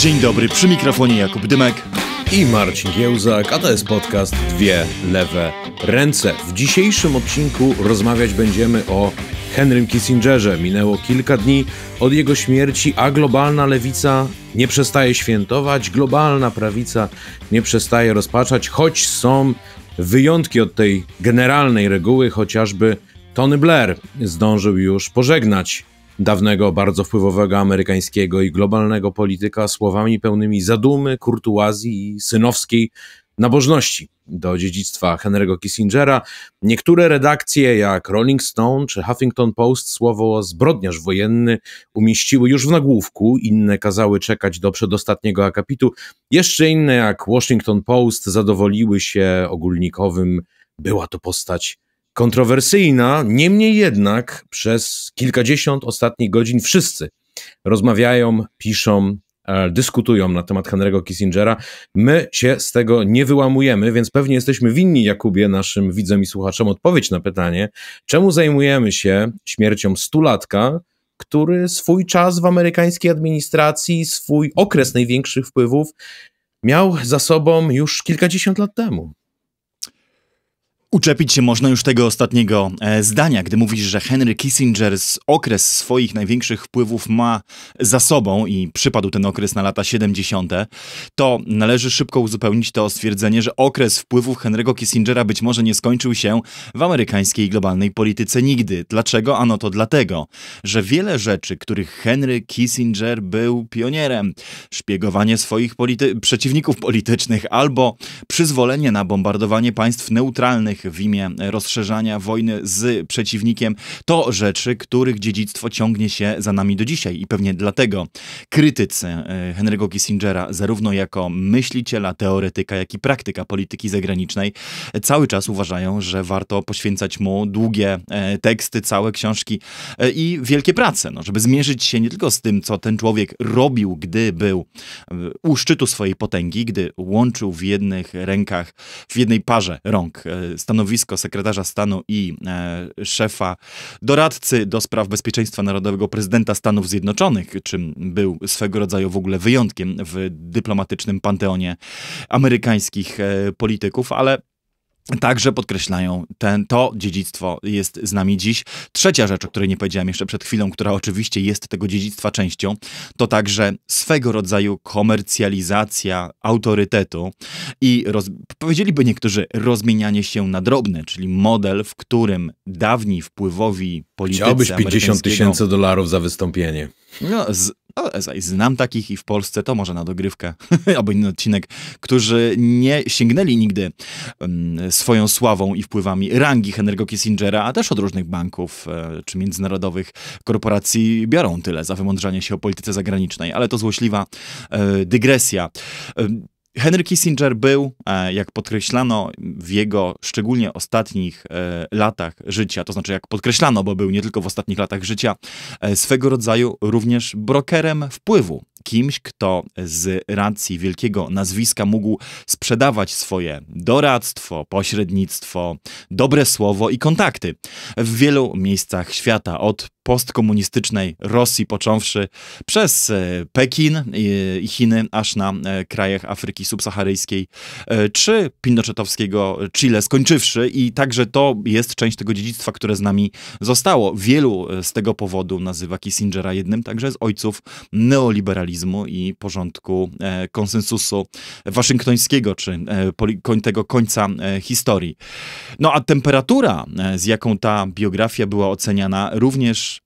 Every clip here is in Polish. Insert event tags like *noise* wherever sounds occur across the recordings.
Dzień dobry, przy mikrofonie Jakub Dymek i Marcin Giełzak, a to jest podcast Dwie Lewe Ręce. W dzisiejszym odcinku rozmawiać będziemy o Henrym Kissingerze. Minęło kilka dni od jego śmierci, a globalna lewica nie przestaje świętować, globalna prawica nie przestaje rozpaczać, choć są wyjątki od tej generalnej reguły, chociażby Tony Blair zdążył już pożegnać dawnego, bardzo wpływowego amerykańskiego i globalnego polityka słowami pełnymi zadumy, kurtuazji i synowskiej nabożności do dziedzictwa Henry'ego Kissingera. Niektóre redakcje, jak Rolling Stone czy Huffington Post, słowo zbrodniarz wojenny umieściły już w nagłówku, inne kazały czekać do przedostatniego akapitu, jeszcze inne, jak Washington Post, zadowoliły się ogólnikowym była to postać kontrowersyjna, niemniej jednak przez kilkadziesiąt ostatnich godzin wszyscy rozmawiają, piszą, e, dyskutują na temat Henry'ego Kissingera. My się z tego nie wyłamujemy, więc pewnie jesteśmy winni, Jakubie, naszym widzom i słuchaczom odpowiedź na pytanie, czemu zajmujemy się śmiercią stulatka, który swój czas w amerykańskiej administracji, swój okres największych wpływów miał za sobą już kilkadziesiąt lat temu. Uczepić się można już tego ostatniego e, zdania, gdy mówisz, że Henry Kissinger z okres swoich największych wpływów ma za sobą i przypadł ten okres na lata 70., to należy szybko uzupełnić to stwierdzenie, że okres wpływów Henry'ego Kissingera być może nie skończył się w amerykańskiej globalnej polityce nigdy. Dlaczego? Ano to dlatego, że wiele rzeczy, których Henry Kissinger był pionierem, szpiegowanie swoich polity przeciwników politycznych albo przyzwolenie na bombardowanie państw neutralnych, związanych w imię rozszerzania wojny z przeciwnikiem, to rzeczy, których dziedzictwo ciągnie się za nami do dzisiaj i pewnie dlatego krytycy e, Henry'ego Kissingera, zarówno jako myśliciela, teoretyka, jak i praktyka polityki zagranicznej, cały czas uważają, że warto poświęcać mu długie e, teksty, całe książki e, i wielkie prace, no, żeby zmierzyć się nie tylko z tym, co ten człowiek robił, gdy był u szczytu swojej potęgi, gdy łączył w jednych rękach, w jednej parze rąk stanowisko sekretarza stanu i e, szefa doradcy do spraw bezpieczeństwa narodowego prezydenta Stanów Zjednoczonych, czym był swego rodzaju w ogóle wyjątkiem w dyplomatycznym panteonie amerykańskich e, polityków, ale Także podkreślają, ten, to dziedzictwo jest z nami dziś. Trzecia rzecz, o której nie powiedziałem jeszcze przed chwilą, która oczywiście jest tego dziedzictwa częścią, to także swego rodzaju komercjalizacja autorytetu i roz, powiedzieliby niektórzy rozmienianie się na drobne, czyli model, w którym dawni wpływowi politycy Chciałbyś 50 tysięcy dolarów za wystąpienie. No, z, znam takich i w Polsce, to może na dogrywkę albo *laughs* inny odcinek, którzy nie sięgnęli nigdy swoją sławą i wpływami rangi Henry'ego Kissingera, a też od różnych banków e, czy międzynarodowych korporacji biorą tyle za wymądrzanie się o polityce zagranicznej, ale to złośliwa e, dygresja. Henry Kissinger był, e, jak podkreślano w jego szczególnie ostatnich e, latach życia, to znaczy jak podkreślano, bo był nie tylko w ostatnich latach życia, e, swego rodzaju również brokerem wpływu kimś, kto z racji wielkiego nazwiska mógł sprzedawać swoje doradztwo, pośrednictwo, dobre słowo i kontakty w wielu miejscach świata, od postkomunistycznej Rosji, począwszy przez e, Pekin i Chiny, aż na e, krajach Afryki Subsaharyjskiej, e, czy Pinochetowskiego Chile, skończywszy. I także to jest część tego dziedzictwa, które z nami zostało. Wielu z tego powodu nazywa Kissingera jednym także z ojców neoliberalizmu pluralizmu i porządku e, konsensusu waszyngtońskiego, czy e, tego końca e, historii. No a temperatura, z jaką ta biografia była oceniana, również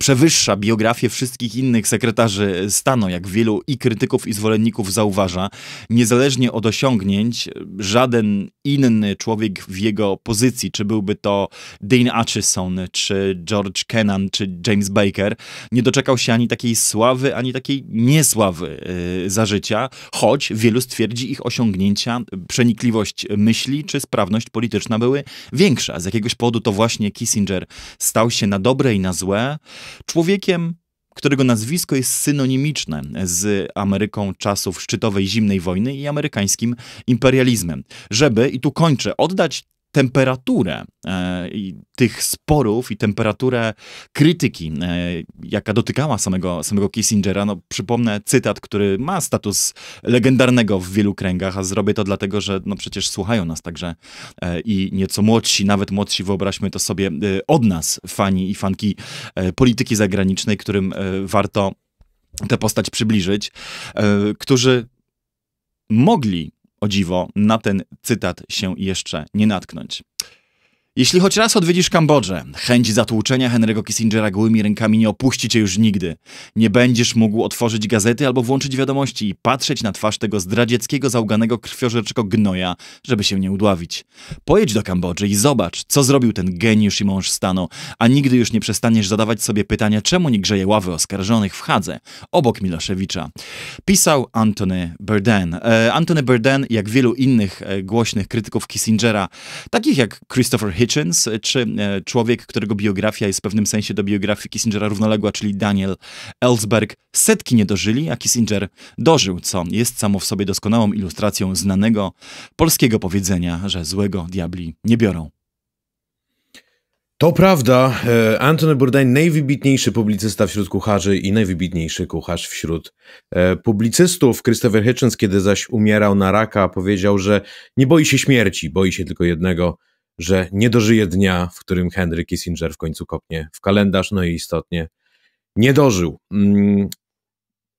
przewyższa biografię wszystkich innych sekretarzy stanu, jak wielu i krytyków, i zwolenników zauważa. Niezależnie od osiągnięć, żaden inny człowiek w jego pozycji, czy byłby to Dean Acheson, czy George Kennan, czy James Baker, nie doczekał się ani takiej sławy, ani takiej niesławy y, za życia, choć wielu stwierdzi ich osiągnięcia, przenikliwość myśli, czy sprawność polityczna były większe. Z jakiegoś powodu to właśnie Kissinger stał się na dobre i na złe, człowiekiem, którego nazwisko jest synonimiczne z Ameryką czasów szczytowej zimnej wojny i amerykańskim imperializmem. Żeby, i tu kończę, oddać temperaturę e, tych sporów i temperaturę krytyki, e, jaka dotykała samego, samego Kissingera. No, przypomnę cytat, który ma status legendarnego w wielu kręgach, a zrobię to dlatego, że no, przecież słuchają nas także e, i nieco młodsi, nawet młodsi, wyobraźmy to sobie, od nas fani i fanki polityki zagranicznej, którym warto tę postać przybliżyć, którzy mogli o dziwo, na ten cytat się jeszcze nie natknąć. Jeśli choć raz odwiedzisz Kambodżę, chęć zatłuczenia Henry'ego Kissingera gołymi rękami nie opuści cię już nigdy. Nie będziesz mógł otworzyć gazety albo włączyć wiadomości i patrzeć na twarz tego zdradzieckiego, załganego krwiożerczego gnoja, żeby się nie udławić. Pojedź do Kambodży i zobacz, co zrobił ten geniusz i mąż stanu, a nigdy już nie przestaniesz zadawać sobie pytania, czemu nie grzeje ławy oskarżonych w Hadze, obok Miloszewicza. Pisał Antony Burden. E, Antony Burden, jak wielu innych e, głośnych krytyków Kissingera, takich jak Christopher Hitch, Hitchens, czy e, człowiek, którego biografia jest w pewnym sensie do biografii Kissingera równoległa, czyli Daniel Ellsberg, setki nie dożyli, a Kissinger dożył, co jest samo w sobie doskonałą ilustracją znanego polskiego powiedzenia, że złego diabli nie biorą. To prawda, e, Antony Bourdain najwybitniejszy publicysta wśród kucharzy i najwybitniejszy kucharz wśród e, publicystów. Christopher Hitchens, kiedy zaś umierał na raka, powiedział, że nie boi się śmierci, boi się tylko jednego, że nie dożyje dnia, w którym Henry Kissinger w końcu kopnie w kalendarz, no i istotnie nie dożył. Mm,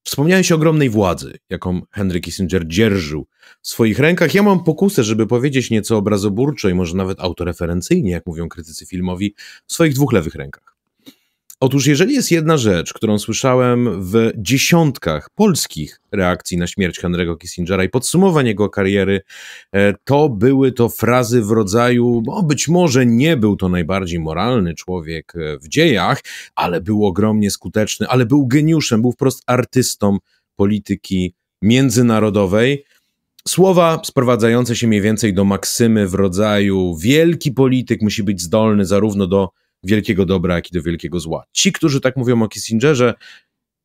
Wspomniałem się ogromnej władzy, jaką Henry Kissinger dzierżył w swoich rękach. Ja mam pokusę, żeby powiedzieć nieco obrazoburczo i może nawet autoreferencyjnie, jak mówią krytycy filmowi, w swoich dwóch lewych rękach. Otóż, jeżeli jest jedna rzecz, którą słyszałem w dziesiątkach polskich reakcji na śmierć Henry'ego Kissingera i podsumowań jego kariery, e, to były to frazy w rodzaju: bo no, być może nie był to najbardziej moralny człowiek e, w dziejach, ale był ogromnie skuteczny, ale był geniuszem, był wprost artystą polityki międzynarodowej. Słowa sprowadzające się mniej więcej do maksymy w rodzaju: wielki polityk musi być zdolny zarówno do wielkiego dobra, jak i do wielkiego zła. Ci, którzy tak mówią o Kissingerze,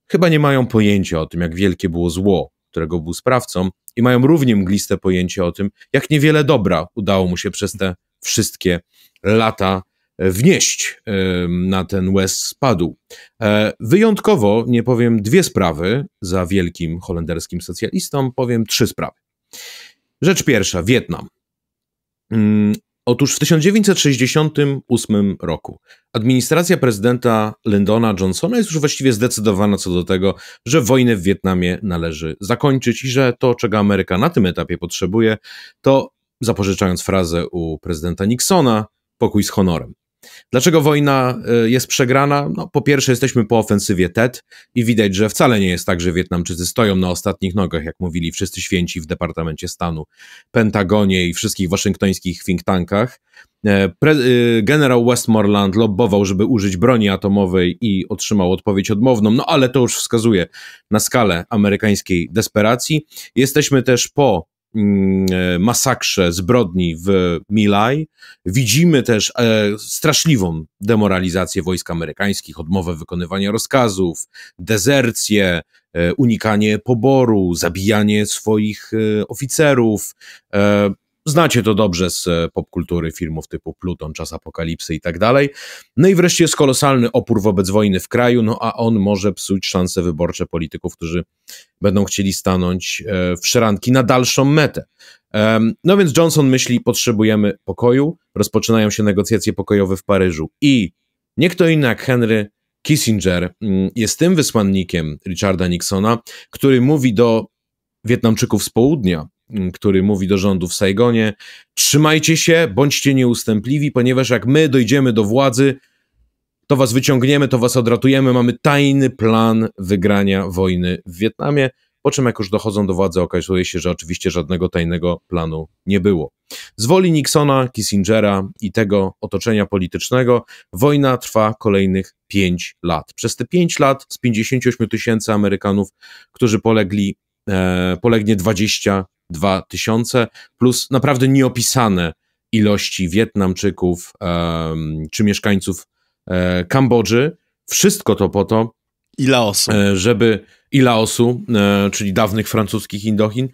chyba nie mają pojęcia o tym, jak wielkie było zło, którego był sprawcą, i mają równie mgliste pojęcie o tym, jak niewiele dobra udało mu się przez te wszystkie lata e, wnieść e, na ten West spadł. E, wyjątkowo nie powiem dwie sprawy za wielkim holenderskim socjalistą, powiem trzy sprawy. Rzecz pierwsza, Wietnam. Mm, Otóż w 1968 roku administracja prezydenta Lyndona Johnsona jest już właściwie zdecydowana co do tego, że wojnę w Wietnamie należy zakończyć i że to, czego Ameryka na tym etapie potrzebuje, to, zapożyczając frazę u prezydenta Nixona, pokój z honorem. Dlaczego wojna y, jest przegrana? No, po pierwsze, jesteśmy po ofensywie TET i widać, że wcale nie jest tak, że Wietnamczycy stoją na ostatnich nogach, jak mówili wszyscy święci w Departamencie Stanu, Pentagonie i wszystkich waszyngtońskich think tankach. E, pre y, generał Westmoreland lobbował, żeby użyć broni atomowej i otrzymał odpowiedź odmowną, no ale to już wskazuje na skalę amerykańskiej desperacji. Jesteśmy też po Mm, e, masakrze, zbrodni w Milaj. Widzimy też e, straszliwą demoralizację wojsk amerykańskich, odmowę wykonywania rozkazów, dezercję, e, unikanie poboru, zabijanie swoich e, oficerów. E, Znacie to dobrze z e, popkultury filmów typu Pluton, Czas Apokalipsy i tak dalej. No i wreszcie jest kolosalny opór wobec wojny w kraju, no a on może psuć szanse wyborcze polityków, którzy będą chcieli stanąć e, w szranki na dalszą metę. No więc Johnson myśli, potrzebujemy pokoju, rozpoczynają się negocjacje pokojowe w Paryżu i nie kto inny jak Henry Kissinger mm, jest tym wysłannikiem Richarda Nixona, który mówi do Wietnamczyków z południa, który mówi do rządu w Saigonie: Trzymajcie się, bądźcie nieustępliwi, ponieważ jak my dojdziemy do władzy, to was wyciągniemy, to was odratujemy. Mamy tajny plan wygrania wojny w Wietnamie. Po czym, jak już dochodzą do władzy, okazuje się, że oczywiście żadnego tajnego planu nie było. Z woli Nixona, Kissingera i tego otoczenia politycznego wojna trwa kolejnych 5 lat. Przez te 5 lat z 58 tysięcy Amerykanów, którzy polegli, E, polegnie 22 tysiące, plus naprawdę nieopisane ilości Wietnamczyków czy mieszkańców e, Kambodży. Wszystko to po to, i Laosu. E, żeby, I Laosu, czyli dawnych francuskich Indochin.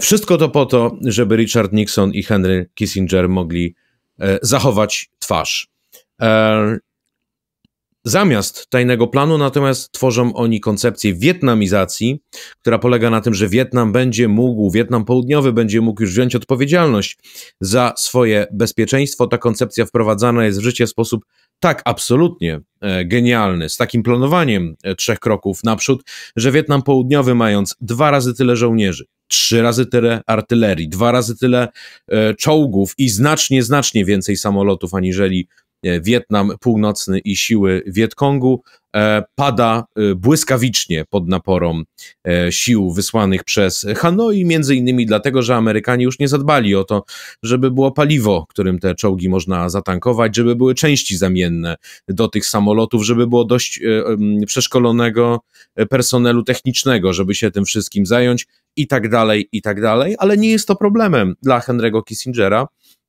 Wszystko to po to, żeby Richard Nixon i Henry Kissinger mogli zachować twarz. Zamiast tajnego planu natomiast tworzą oni koncepcję wietnamizacji, która polega na tym, że Wietnam będzie mógł, Wietnam Południowy będzie mógł już wziąć odpowiedzialność za swoje bezpieczeństwo. Ta koncepcja wprowadzana jest w życie w sposób tak absolutnie e, genialny, z takim planowaniem e, trzech kroków naprzód, że Wietnam Południowy, mając dwa razy tyle żołnierzy, trzy razy tyle artylerii, dwa razy tyle e, czołgów i znacznie, znacznie więcej samolotów aniżeli E, Wietnam Północny i siły Wietkongu e, pada e, błyskawicznie pod naporą sił wysłanych przez Hanoi, między innymi dlatego, że Amerykanie już nie zadbali o to, żeby było paliwo, którym te czołgi można zatankować, żeby były części zamienne do tych samolotów, żeby było dość przeszkolonego personelu technicznego, żeby się tym wszystkim zająć i tak dalej, i tak dalej, ale nie jest to problemem dla Henry'ego Kissingera,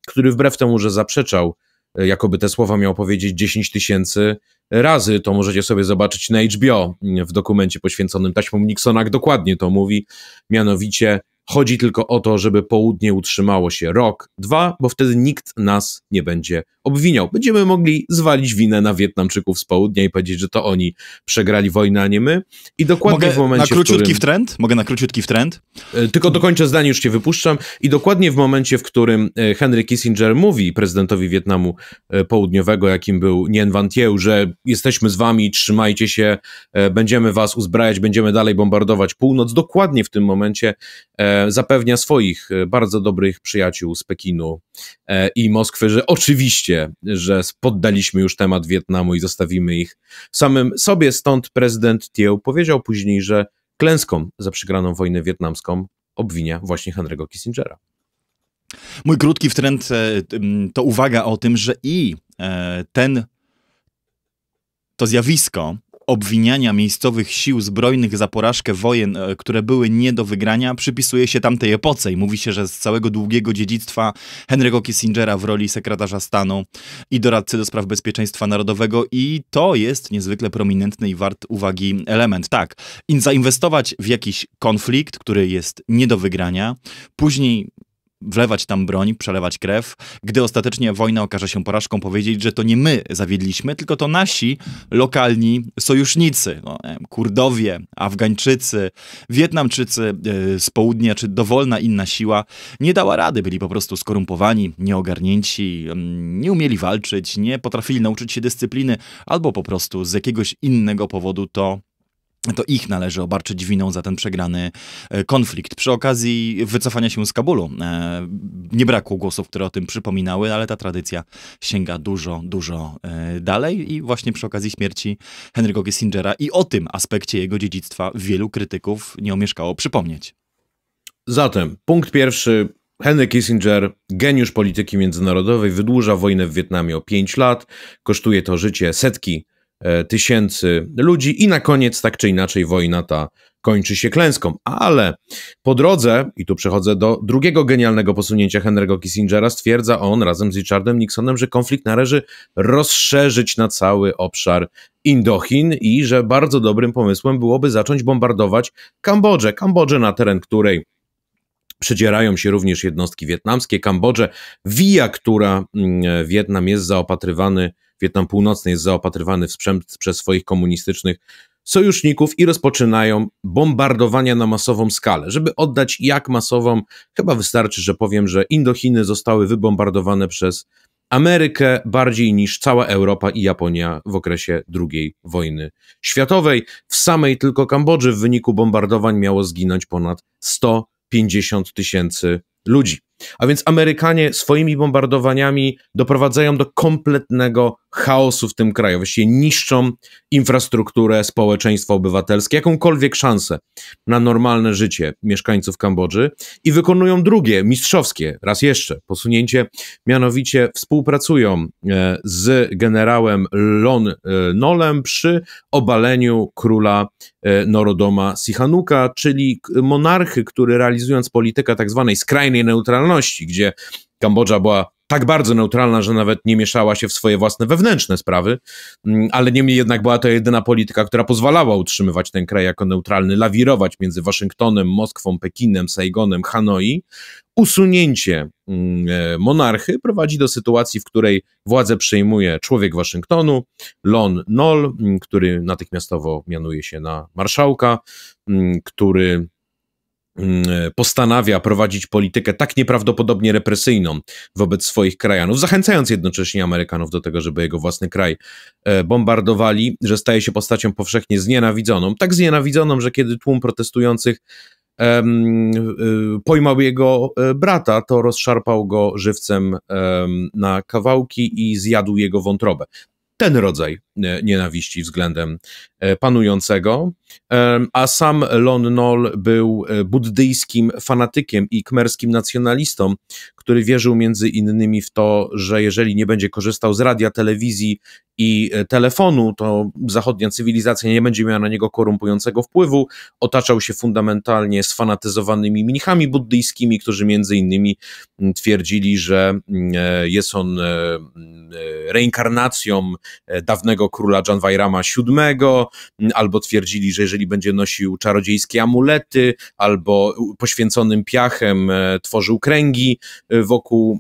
który wbrew temu, że zaprzeczał E, jakoby te słowa miał powiedzieć 10 tysięcy razy. To możecie sobie zobaczyć na HBO w dokumencie poświęconym taśmom Nixona, dokładnie to mówi. Mianowicie Chodzi tylko o to, żeby południe utrzymało się rok, dwa, bo wtedy nikt nas nie będzie obwiniał. Będziemy mogli zwalić winę na Wietnamczyków z południa i powiedzieć, że to oni przegrali wojnę, a nie my. I dokładnie Mogę w momencie. Na króciutki w, którym... w trend? Mogę na króciutki w trend? E, tylko dokończę zdanie, już cię wypuszczam. I dokładnie w momencie, w którym e, Henry Kissinger mówi prezydentowi Wietnamu e, Południowego, jakim był Nien Van Thieu, że jesteśmy z wami, trzymajcie się, będziemy was uzbrajać, będziemy dalej bombardować północ. Dokładnie w tym momencie zapewnia swoich e, bardzo dobrych przyjaciół z Pekinu e, i Moskwy, że oczywiście, że poddaliśmy już temat Wietnamu i zostawimy ich samym sobie. Stąd prezydent Thieu powiedział później, że klęską za przegraną wojnę wietnamską obwinia właśnie Henry'ego Kissingera. Mój krótki wtręt e, to uwaga o tym, że i ten to zjawisko obwiniania miejscowych sił zbrojnych za porażkę wojen, e, które były nie do wygrania, przypisuje się tamtej epoce i mówi się, że z całego długiego dziedzictwa Henry'ego Kissingera w roli sekretarza stanu i doradcy do spraw bezpieczeństwa narodowego i to jest niezwykle prominentny i wart uwagi element. Tak, zainwestować w jakiś konflikt, który jest nie do wygrania, później wlewać tam broń, przelewać krew. Gdy ostatecznie wojna okaże się porażką, powiedzieć, że to nie my zawiedliśmy, tylko to nasi lokalni sojusznicy, no, Kurdowie, Afgańczycy, Wietnamczycy e, z południa, czy dowolna inna siła, nie dała rady, byli po prostu skorumpowani, nieogarnięci, mm, nie umieli walczyć, nie potrafili nauczyć się dyscypliny, albo po prostu z jakiegoś innego powodu to to ich należy obarczyć winą za ten przegrany e, konflikt. Przy okazji wycofania się z Kabulu e, nie brakło głosów, które o tym przypominały, ale ta tradycja sięga dużo, dużo e, dalej i właśnie przy okazji śmierci Henry'ego Kissingera i o tym aspekcie jego dziedzictwa wielu krytyków nie omieszkało przypomnieć. Zatem punkt pierwszy, Henry Kissinger, geniusz polityki międzynarodowej, wydłuża wojnę w Wietnamie o 5 lat, kosztuje to życie setki E, tysięcy ludzi i na koniec tak czy inaczej wojna ta kończy się klęską. Ale po drodze, i tu przechodzę do drugiego genialnego posunięcia Henry'ego Kissingera, stwierdza on razem z Richardem Nixonem, że konflikt należy rozszerzyć na cały obszar Indochin i że bardzo dobrym pomysłem byłoby zacząć bombardować Kambodżę. Kambodżę na teren której Przedzierają się również jednostki wietnamskie, Kambodżę, Wija, która mm, Wietnam jest zaopatrywany Wietnam Północny jest zaopatrywany w sprzęt przez swoich komunistycznych sojuszników i rozpoczynają bombardowania na masową skalę. Żeby oddać jak masową, chyba wystarczy, że powiem, że Indochiny zostały wybombardowane przez Amerykę bardziej niż cała Europa i Japonia w okresie II wojny światowej. W samej tylko Kambodży w wyniku bombardowań miało zginąć ponad 150 tysięcy ludzi. A więc Amerykanie swoimi bombardowaniami doprowadzają do kompletnego chaosu w tym kraju. Właściwie niszczą infrastrukturę, społeczeństwo obywatelskie, jakąkolwiek szansę na normalne życie mieszkańców Kambodży i wykonują drugie, mistrzowskie, raz jeszcze posunięcie, mianowicie współpracują e, z generałem Lon e, Nolem przy obaleniu króla e, Norodoma Sihanuka, czyli monarchy, który realizując politykę tak zwanej skrajnej neutralności, gdzie Kambodża była tak bardzo neutralna, że nawet nie mieszała się w swoje własne wewnętrzne sprawy, mm, ale niemniej jednak była to jedyna polityka, która pozwalała utrzymywać ten kraj jako neutralny, lawirować między Waszyngtonem, Moskwą, Pekinem, Saigonem, Hanoi. Usunięcie mm, e, monarchy prowadzi do sytuacji, w której władzę przejmuje człowiek Waszyngtonu, Lon Nol, mm, który natychmiastowo mianuje się na marszałka, który Mm, postanawia prowadzić politykę tak nieprawdopodobnie represyjną wobec swoich krajanów, zachęcając jednocześnie Amerykanów do tego, żeby jego własny kraj e, bombardowali, że staje się postacią powszechnie znienawidzoną. Tak znienawidzoną, że kiedy tłum protestujących e, pojmał jego e, brata, to rozszarpał go żywcem na kawałki i zjadł jego wątrobę. Ten rodzaj nienawiści względem E, panującego, a sam Lon Nol był e, buddyjskim fanatykiem i kmerskim nacjonalistą, który wierzył między innymi w to, że jeżeli nie będzie korzystał z radia, telewizji i e, telefonu, to zachodnia cywilizacja nie będzie miała na niego korumpującego wpływu. Otaczał się fundamentalnie sfanatyzowanymi mnichami buddyjskimi, którzy między innymi mm, twierdzili, że mm, jest on mm, reinkarnacją dawnego króla Janvairama VII, albo twierdzili, że jeżeli będzie nosił czarodziejskie amulety, albo poświęconym piachem e, tworzył kręgi e, wokół,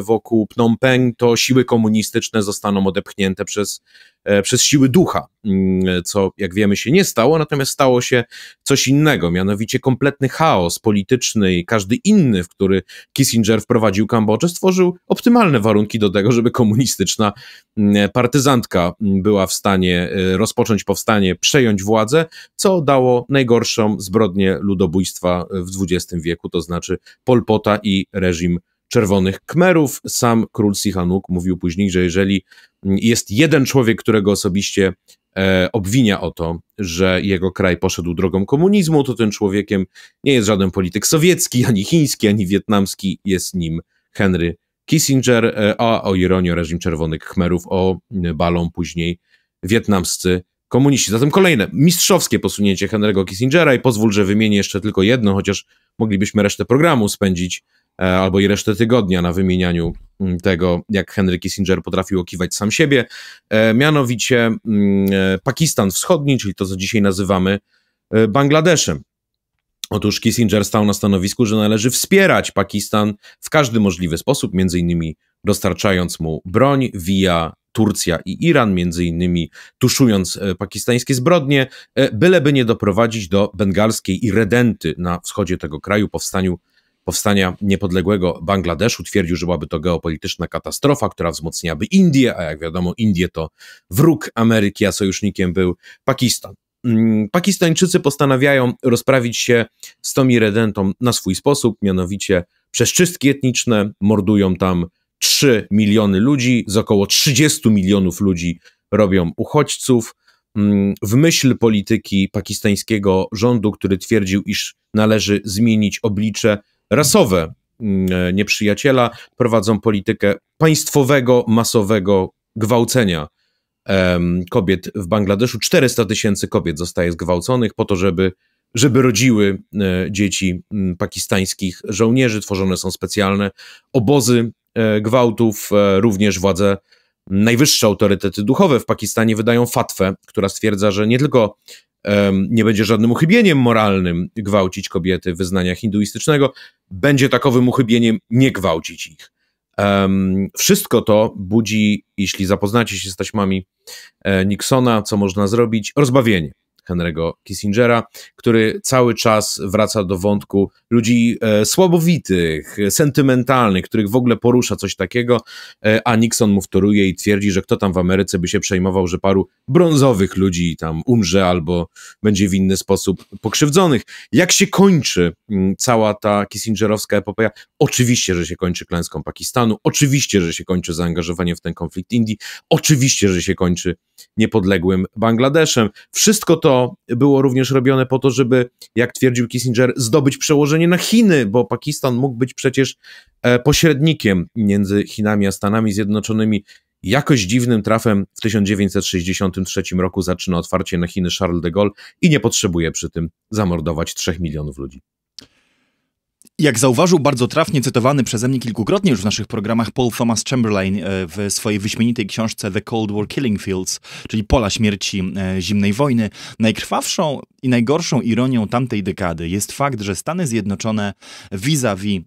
wokół Phnom Penh, to siły komunistyczne zostaną odepchnięte przez E, przez siły ducha, mm, co jak wiemy się nie stało, natomiast stało się coś innego, mianowicie kompletny chaos polityczny i każdy inny, w który Kissinger wprowadził Kambodżę, stworzył optymalne warunki do tego, żeby komunistyczna mm, partyzantka mm, była w stanie e, rozpocząć powstanie, przejąć władzę, co dało najgorszą zbrodnię ludobójstwa w XX wieku, to znaczy Polpota i reżim Czerwonych Kmerów. Sam król Sihanouk mówił później, że jeżeli jest jeden człowiek, którego osobiście e, obwinia o to, że jego kraj poszedł drogą komunizmu, to tym człowiekiem nie jest żaden polityk sowiecki, ani chiński, ani wietnamski, jest nim Henry Kissinger, e, a o ironii reżim Czerwonych Kmerów, o e, balą później wietnamscy komuniści. Zatem kolejne mistrzowskie posunięcie Henry'ego Kissingera i pozwól, że wymienię jeszcze tylko jedno, chociaż moglibyśmy resztę programu spędzić E, albo i resztę tygodnia na wymienianiu mm, tego, jak Henry Kissinger potrafił okiwać sam siebie. E, mianowicie mm, e, Pakistan Wschodni, czyli to, co dzisiaj nazywamy Bangladeszem. Otóż Kissinger stał na stanowisku, że należy wspierać Pakistan w każdy możliwy sposób, między innymi dostarczając mu broń via Turcja i Iran, między innymi tuszując pakistańskie zbrodnie, byleby nie doprowadzić do bengalskiej i redenty na wschodzie tego kraju, powstaniu powstania niepodległego Bangladeszu. Twierdził, że byłaby to geopolityczna katastrofa, która wzmocniłaby Indię, a jak wiadomo, Indie to wróg Ameryki, a sojusznikiem był Pakistan. Mm, Pakistańczycy postanawiają rozprawić się z tomi Redentą na swój sposób, mianowicie przez czystki etniczne, mordują tam 3 miliony ludzi, z około 30 milionów ludzi robią uchodźców. Mm, w myśl polityki pakistańskiego rządu, który twierdził, iż należy zmienić oblicze, rasowe mm, e, nieprzyjaciela, prowadzą politykę państwowego, masowego gwałcenia kobiet w Bangladeszu. 400 tysięcy kobiet zostaje zgwałconych po to, żeby, żeby rodziły e, dzieci mm, pakistańskich żołnierzy. Tworzone są specjalne obozy e, gwałtów, również władze najwyższe autorytety duchowe w Pakistanie wydają fatwę, która stwierdza, że nie tylko nie będzie żadnym uchybieniem moralnym gwałcić kobiety wyznania hinduistycznego, będzie takowym uchybieniem nie gwałcić ich. Wszystko to budzi, jeśli zapoznacie się z taśmami e, Nixona, co można zrobić, rozbawienie. Henry'ego Kissingera, który cały czas wraca do wątku ludzi e, słabowitych, sentymentalnych, których w ogóle porusza coś takiego, e, a Nixon mu wtoruje i twierdzi, że kto tam w Ameryce by się przejmował, że paru brązowych ludzi tam umrze albo będzie w inny sposób pokrzywdzonych. Jak się kończy cała ta kissingerowska epopeja, oczywiście, że się kończy klęską Pakistanu, oczywiście, że się kończy zaangażowaniem w ten konflikt Indii, oczywiście, że się kończy niepodległym Bangladeszem. Wszystko to było również robione po to, żeby, jak twierdził Kissinger, zdobyć przełożenie na Chiny, bo Pakistan mógł być przecież e, pośrednikiem między Chinami a Stanami Zjednoczonymi. Jakoś dziwnym trafem w 1963 roku zaczyna otwarcie na Chiny Charles de Gaulle i nie potrzebuje przy tym zamordować 3 milionów ludzi. Jak zauważył bardzo trafnie cytowany przeze mnie kilkukrotnie już w naszych programach Paul Thomas Chamberlain e, w swojej wyśmienitej książce The Cold War Killing Fields, czyli pola śmierci e, zimnej wojny, najkrwawszą i najgorszą ironią tamtej dekady jest fakt, że Stany Zjednoczone vis-a-vis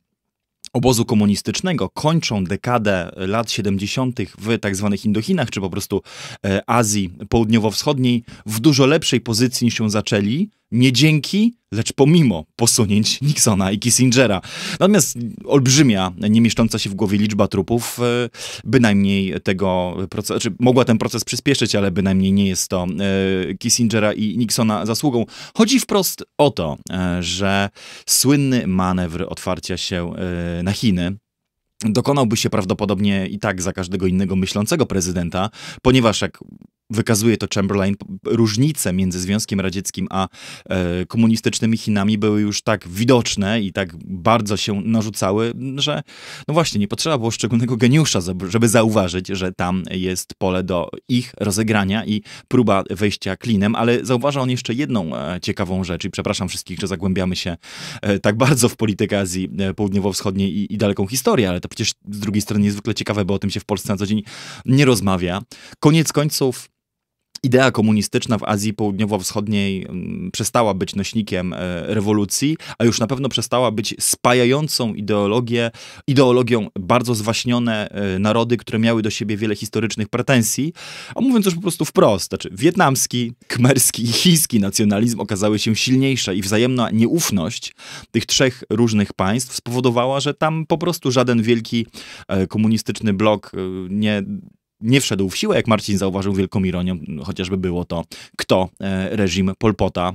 obozu komunistycznego kończą dekadę lat 70. w tak zwanych Indochinach, czy po prostu e, Azji Południowo-Wschodniej w dużo lepszej pozycji niż się zaczęli nie dzięki, lecz pomimo posunięć Nixona i Kissingera. Natomiast olbrzymia, nie mieszcząca się w głowie liczba trupów, e, bynajmniej tego procesu, znaczy mogła ten proces przyspieszyć, ale bynajmniej nie jest to e, Kissingera i Nixona zasługą. Chodzi wprost o to, e, że słynny manewr otwarcia się na Chiny, dokonałby się prawdopodobnie i tak za każdego innego myślącego prezydenta, ponieważ jak wykazuje to Chamberlain, różnice między Związkiem Radzieckim a e, komunistycznymi Chinami były już tak widoczne i tak bardzo się narzucały, że no właśnie, nie potrzeba było szczególnego geniusza, żeby zauważyć, że tam jest pole do ich rozegrania i próba wejścia klinem, ale zauważa on jeszcze jedną e, ciekawą rzecz i przepraszam wszystkich, że zagłębiamy się e, tak bardzo w politykę Azji e, Południowo-Wschodniej i, i daleką historię, ale to przecież z drugiej strony niezwykle ciekawe, bo o tym się w Polsce na co dzień nie rozmawia. Koniec końców idea komunistyczna w Azji Południowo-Wschodniej mm, przestała być nośnikiem e, rewolucji, a już na pewno przestała być spajającą ideologię, ideologią bardzo zwaśnione e, narody, które miały do siebie wiele historycznych pretensji. A mówiąc już po prostu wprost, znaczy wietnamski, kmerski i chiński nacjonalizm okazały się silniejsze i wzajemna nieufność tych trzech różnych państw spowodowała, że tam po prostu żaden wielki e, komunistyczny blok nie nie wszedł w siłę, jak Marcin zauważył wielką ironią, chociażby było to, kto e, reżim Polpota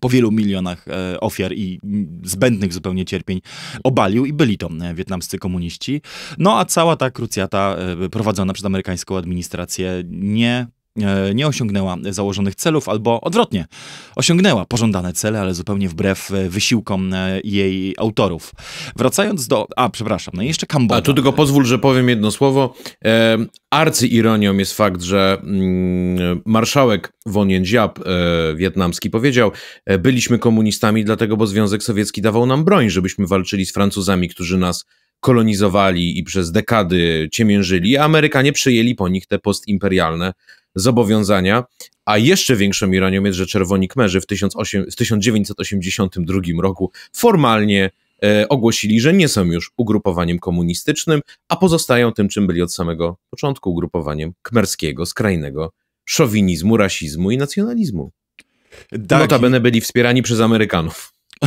po wielu milionach e, ofiar i zbędnych zupełnie cierpień obalił i byli to e, wietnamscy komuniści. No a cała ta krucjata prowadzona przez amerykańską administrację nie E, nie osiągnęła założonych celów, albo odwrotnie, osiągnęła pożądane cele, ale zupełnie wbrew e, wysiłkom e, jej autorów. Wracając do. A, przepraszam, no i jeszcze Kambodża. A tu tylko pozwól, że powiem jedno słowo. E, arcyironią jest fakt, że mm, marszałek Won Yen-dziab, e, wietnamski, powiedział: Byliśmy komunistami, dlatego, bo Związek Sowiecki dawał nam broń, żebyśmy walczyli z Francuzami, którzy nas kolonizowali i przez dekady ciemiężyli, a Amerykanie przejęli po nich te postimperialne zobowiązania, a jeszcze większą ironią jest, że Czerwoni Kmerzy w, 18, 1982 roku formalnie e, ogłosili, że nie są już ugrupowaniem komunistycznym, a pozostają tym, czym byli od samego początku ugrupowaniem kmerskiego, skrajnego szowinizmu, rasizmu i nacjonalizmu. Tak. Notabene byli wspierani przez Amerykanów. *laughs*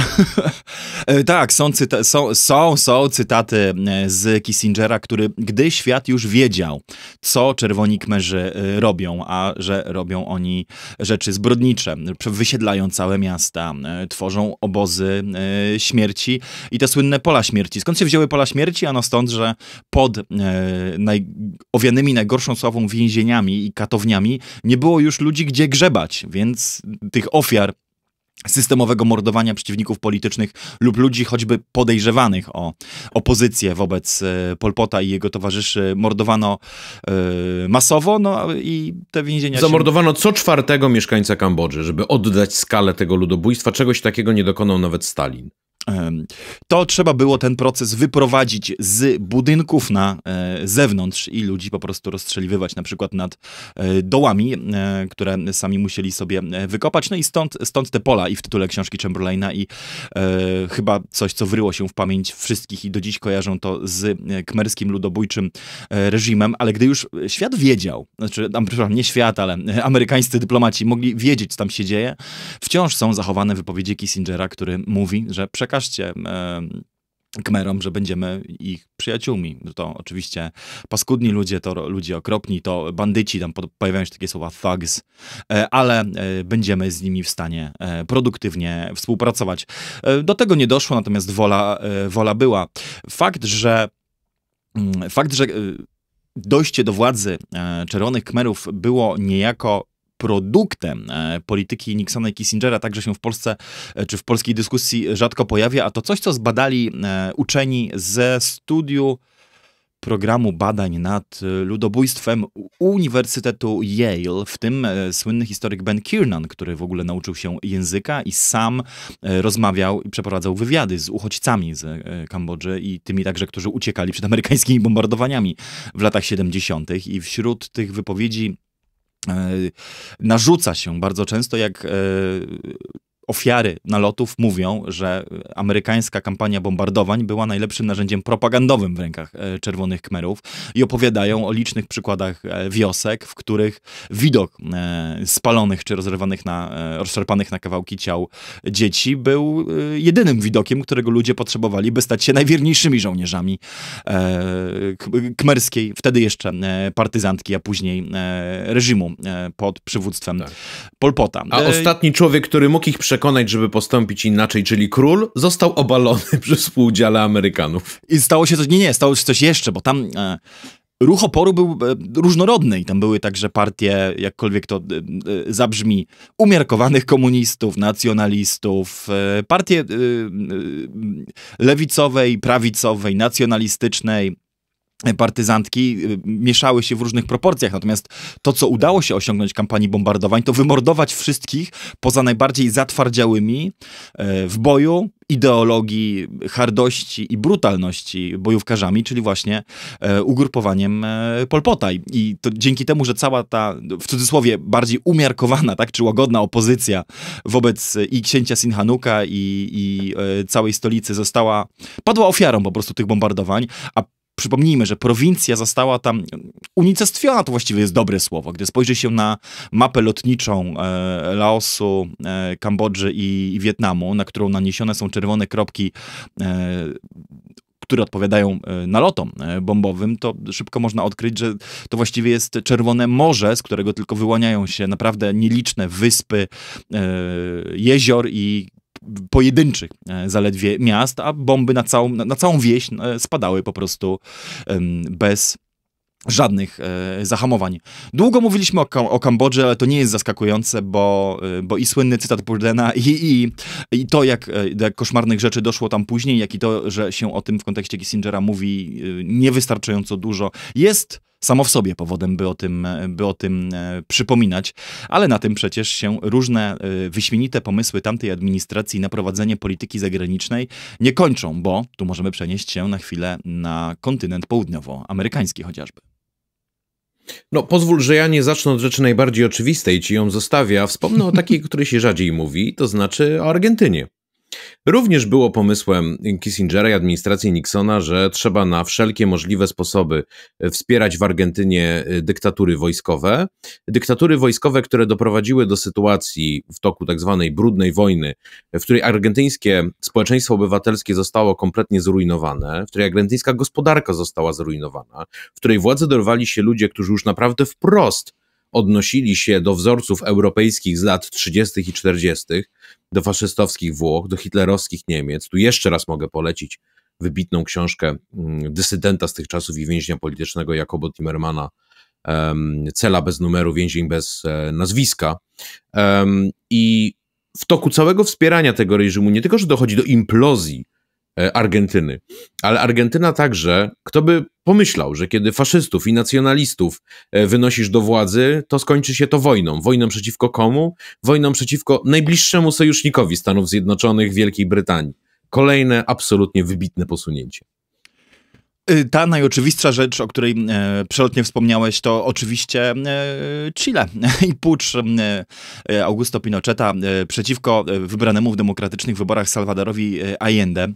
E, tak, są, cyta- są, są, są cytaty e, z Kissingera, który, gdy świat już wiedział, co czerwoni kmerzy e, robią, a że robią oni rzeczy zbrodnicze, wysiedlają całe miasta, tworzą obozy śmierci i te słynne pola śmierci. Skąd się wzięły pola śmierci? Ano stąd, że pod naj- owianymi najgorszą sławą więzieniami i katowniami nie było już ludzi, gdzie grzebać, więc tych ofiar systemowego mordowania przeciwników politycznych lub ludzi choćby podejrzewanych o opozycję wobec e, Polpota i jego towarzyszy mordowano e, masowo, no i te więzienia... Zamordowano się... co czwartego mieszkańca Kambodży, żeby oddać skalę tego ludobójstwa. Czegoś takiego nie dokonał nawet Stalin. To trzeba było ten proces wyprowadzić z budynków na e, zewnątrz i ludzi po prostu rozstrzeliwywać, na przykład nad e, dołami, e, które sami musieli sobie wykopać. No i stąd, stąd te pola i w tytule książki Chamberlaina i e, chyba coś, co wryło się w pamięć wszystkich i do dziś kojarzą to z kmerskim ludobójczym reżimem, ale gdy już świat wiedział, znaczy, tam, przepraszam, nie świat, ale amerykańscy dyplomaci mogli wiedzieć, co tam się dzieje, wciąż są zachowane wypowiedzi Kissingera, który mówi, że przekazał przekażcie Kmerom, że będziemy ich przyjaciółmi. No to oczywiście paskudni ludzie, to ludzie okropni, to bandyci, tam pojawiają się takie słowa thugs, e, ale e, będziemy z nimi w stanie e, produktywnie współpracować. Do tego nie doszło, natomiast wola, wola była. Fakt, że mm, fakt, że dojście do władzy Czerwonych Kmerów było niejako produktem e, polityki Nixona i Kissingera, także się w Polsce e, czy w polskiej dyskusji rzadko pojawia, a to coś, co zbadali e, uczeni ze studiu programu badań nad ludobójstwem Uniwersytetu Yale, w tym słynny historyk Ben Kiernan, który w ogóle nauczył się języka i sam rozmawiał i przeprowadzał wywiady z uchodźcami z Kambodży i tymi także, którzy uciekali przed amerykańskimi bombardowaniami w latach 70. I wśród tych wypowiedzi E, narzuca się bardzo często, jak e, ofiary nalotów mówią, że amerykańska kampania bombardowań była najlepszym narzędziem propagandowym w rękach e, Czerwonych Kmerów i opowiadają o licznych przykładach e, wiosek, w których widok e, spalonych czy rozrywanych na, rozszarpanych na kawałki ciał dzieci był jedynym widokiem, którego ludzie potrzebowali, by stać się najwierniejszymi żołnierzami kmerskiej, wtedy jeszcze partyzantki, a później reżimu pod przywództwem tak. Polpota. A ostatni człowiek, który mógł ich przekazać przekonać, żeby postąpić inaczej, czyli król został obalony *laughs* przez współudziale Amerykanów. I stało się coś, nie, nie, stało się coś jeszcze, bo tam e, ruch oporu był e, różnorodny i tam były także partie, jakkolwiek to e, e zabrzmi, umiarkowanych komunistów, nacjonalistów, e, partie e, lewicowej, prawicowej, nacjonalistycznej, partyzantki y, mieszały się w różnych proporcjach. Natomiast to, co udało się osiągnąć kampanii bombardowań, to wymordować wszystkich poza najbardziej zatwardziałymi e, w boju ideologii hardości i brutalności bojówkarzami, czyli właśnie e, ugrupowaniem e, Polpota. I to dzięki temu, że cała ta, w cudzysłowie, bardziej umiarkowana, tak, czy łagodna opozycja wobec i księcia Sinhanuka i, i całej stolicy została, padła ofiarą po prostu tych bombardowań, a przypomnijmy, że prowincja została tam unicestwiona, to właściwie jest dobre słowo. Gdy spojrzy się na mapę lotniczą e, Laosu, e, Kambodży i, i, Wietnamu, na którą naniesione są czerwone kropki e, które odpowiadają e, nalotom e, bombowym, to szybko można odkryć, że to właściwie jest Czerwone Morze, z którego tylko wyłaniają się naprawdę nieliczne wyspy, e, jezior i pojedynczych e, zaledwie miast, a bomby na całą, na, na całą wieś e, spadały po prostu bez żadnych e, zahamowań. Długo mówiliśmy o, o Kambodży, ale to nie jest zaskakujące, bo, bo i słynny cytat Burdena i, i, i to, jak, do jak koszmarnych rzeczy doszło tam później, jak i to, że się o tym w kontekście Kissingera mówi niewystarczająco dużo, jest samo w sobie powodem, by o tym, by o tym e, przypominać, ale na tym przecież się różne e, wyśmienite pomysły tamtej administracji na prowadzenie polityki zagranicznej nie kończą, bo tu możemy przenieść się na chwilę na kontynent południowoamerykański chociażby. No, pozwól, że ja nie zacznę od rzeczy najbardziej oczywistej, ci ją zostawię, a wspomnę o takiej, *laughs* której się rzadziej mówi, to znaczy o Argentynie. Również było pomysłem Kissingera i administracji Nixona, że trzeba na wszelkie możliwe sposoby e, wspierać w Argentynie e, dyktatury wojskowe. Dyktatury wojskowe, które doprowadziły do sytuacji w toku tzw. Tak brudnej wojny, w której argentyńskie społeczeństwo obywatelskie zostało kompletnie zrujnowane, w której argentyńska gospodarka została zrujnowana, w której władzy dorwali się ludzie, którzy już naprawdę wprost odnosili się do wzorców europejskich z lat 30. i 40., do faszystowskich Włoch, do hitlerowskich Niemiec. Tu jeszcze raz mogę polecić wybitną książkę mm, dysydenta z tych czasów i więźnia politycznego Jakoba Timmermana, Cela bez numeru, więzień bez e, nazwiska. I w toku całego wspierania tego reżimu nie tylko, że dochodzi do implozji E, Argentyny. Ale Argentyna także, kto by pomyślał, że kiedy faszystów i nacjonalistów e, wynosisz do władzy, to skończy się to wojną. Wojną przeciwko komu? Wojną przeciwko najbliższemu sojusznikowi Stanów Zjednoczonych, Wielkiej Brytanii. Kolejne absolutnie wybitne posunięcie. Y, ta najoczywistsza rzecz, o której e, przelotnie wspomniałeś, to oczywiście e, Chile *laughs* i pucz e, e Augusto Pinocheta przeciwko wybranemu w demokratycznych wyborach Salvadorowi Allende.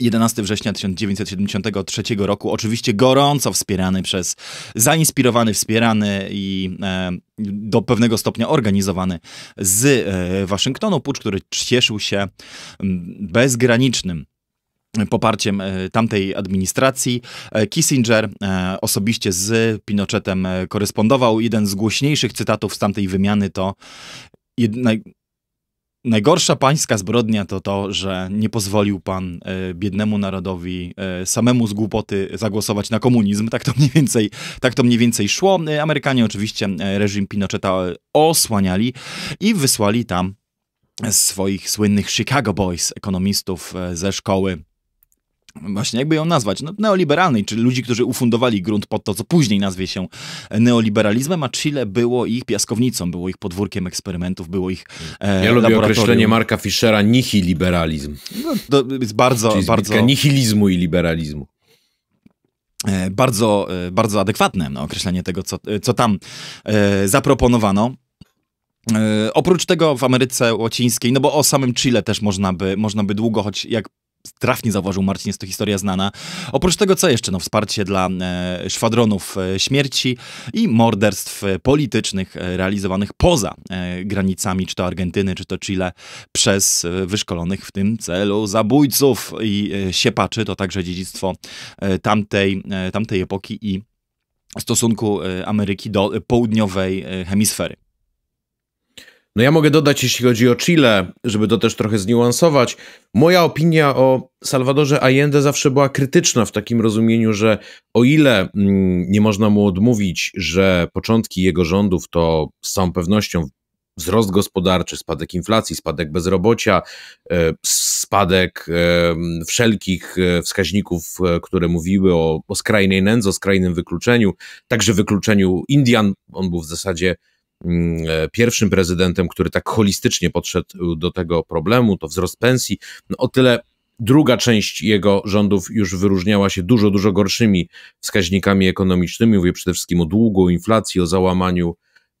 11 września 1973 roku, oczywiście gorąco wspierany przez, zainspirowany, wspierany i e, do pewnego stopnia organizowany z e, Waszyngtonu pucz, który cieszył się bezgranicznym poparciem e, tamtej administracji. E, Kissinger e, osobiście z Pinochetem korespondował. Jeden z głośniejszych cytatów z tamtej wymiany to Najgorsza pańska zbrodnia to to, że nie pozwolił pan e, biednemu narodowi e, samemu z głupoty zagłosować na komunizm. Tak to mniej więcej, tak to mniej więcej szło. E, Amerykanie oczywiście reżim Pinocheta osłaniali i wysłali tam swoich słynnych Chicago Boys, ekonomistów ze szkoły właśnie jakby ją nazwać, no, neoliberalnej, czyli ludzi, którzy ufundowali grunt pod to, co później nazwie się neoliberalizmem, a Chile było ich piaskownicą, było ich podwórkiem eksperymentów, było ich e, Ja lubię określenie Marka Fischera nihiliberalizm. No, to jest bardzo, czyli bardzo... nihilizmu i liberalizmu e, bardzo, e, bardzo adekwatne no, określenie tego, co, e, co tam e, zaproponowano. E, oprócz tego w Ameryce Łacińskiej, no bo o samym Chile też można by, można by długo, choć jak trafnie zauważył Marcin, jest to historia znana. Oprócz tego, co jeszcze? No, wsparcie dla e, szwadronów e, śmierci i morderstw e, politycznych e, realizowanych poza e, granicami czy to Argentyny, czy to Chile przez e, wyszkolonych w tym celu zabójców i siepaczy. To także dziedzictwo tamtej, tamtej epoki i stosunku Ameryki do południowej hemisfery. No ja mogę dodać, jeśli chodzi o Chile, żeby to też trochę zniuansować. Moja opinia o Salwadorze Allende zawsze była krytyczna w takim rozumieniu, że o ile mm, nie można mu odmówić, że początki jego rządów to z całą pewnością wzrost gospodarczy, spadek inflacji, spadek bezrobocia, e, spadek e, wszelkich e, wskaźników, które mówiły o, o skrajnej nędzy, o skrajnym wykluczeniu, także wykluczeniu Indian. On był w zasadzie Mm, e, pierwszym prezydentem, który tak holistycznie podszedł do tego problemu, to wzrost pensji. No, o tyle druga część jego rządów już wyróżniała się dużo, dużo gorszymi wskaźnikami ekonomicznymi. Mówię przede wszystkim o długu, inflacji, o załamaniu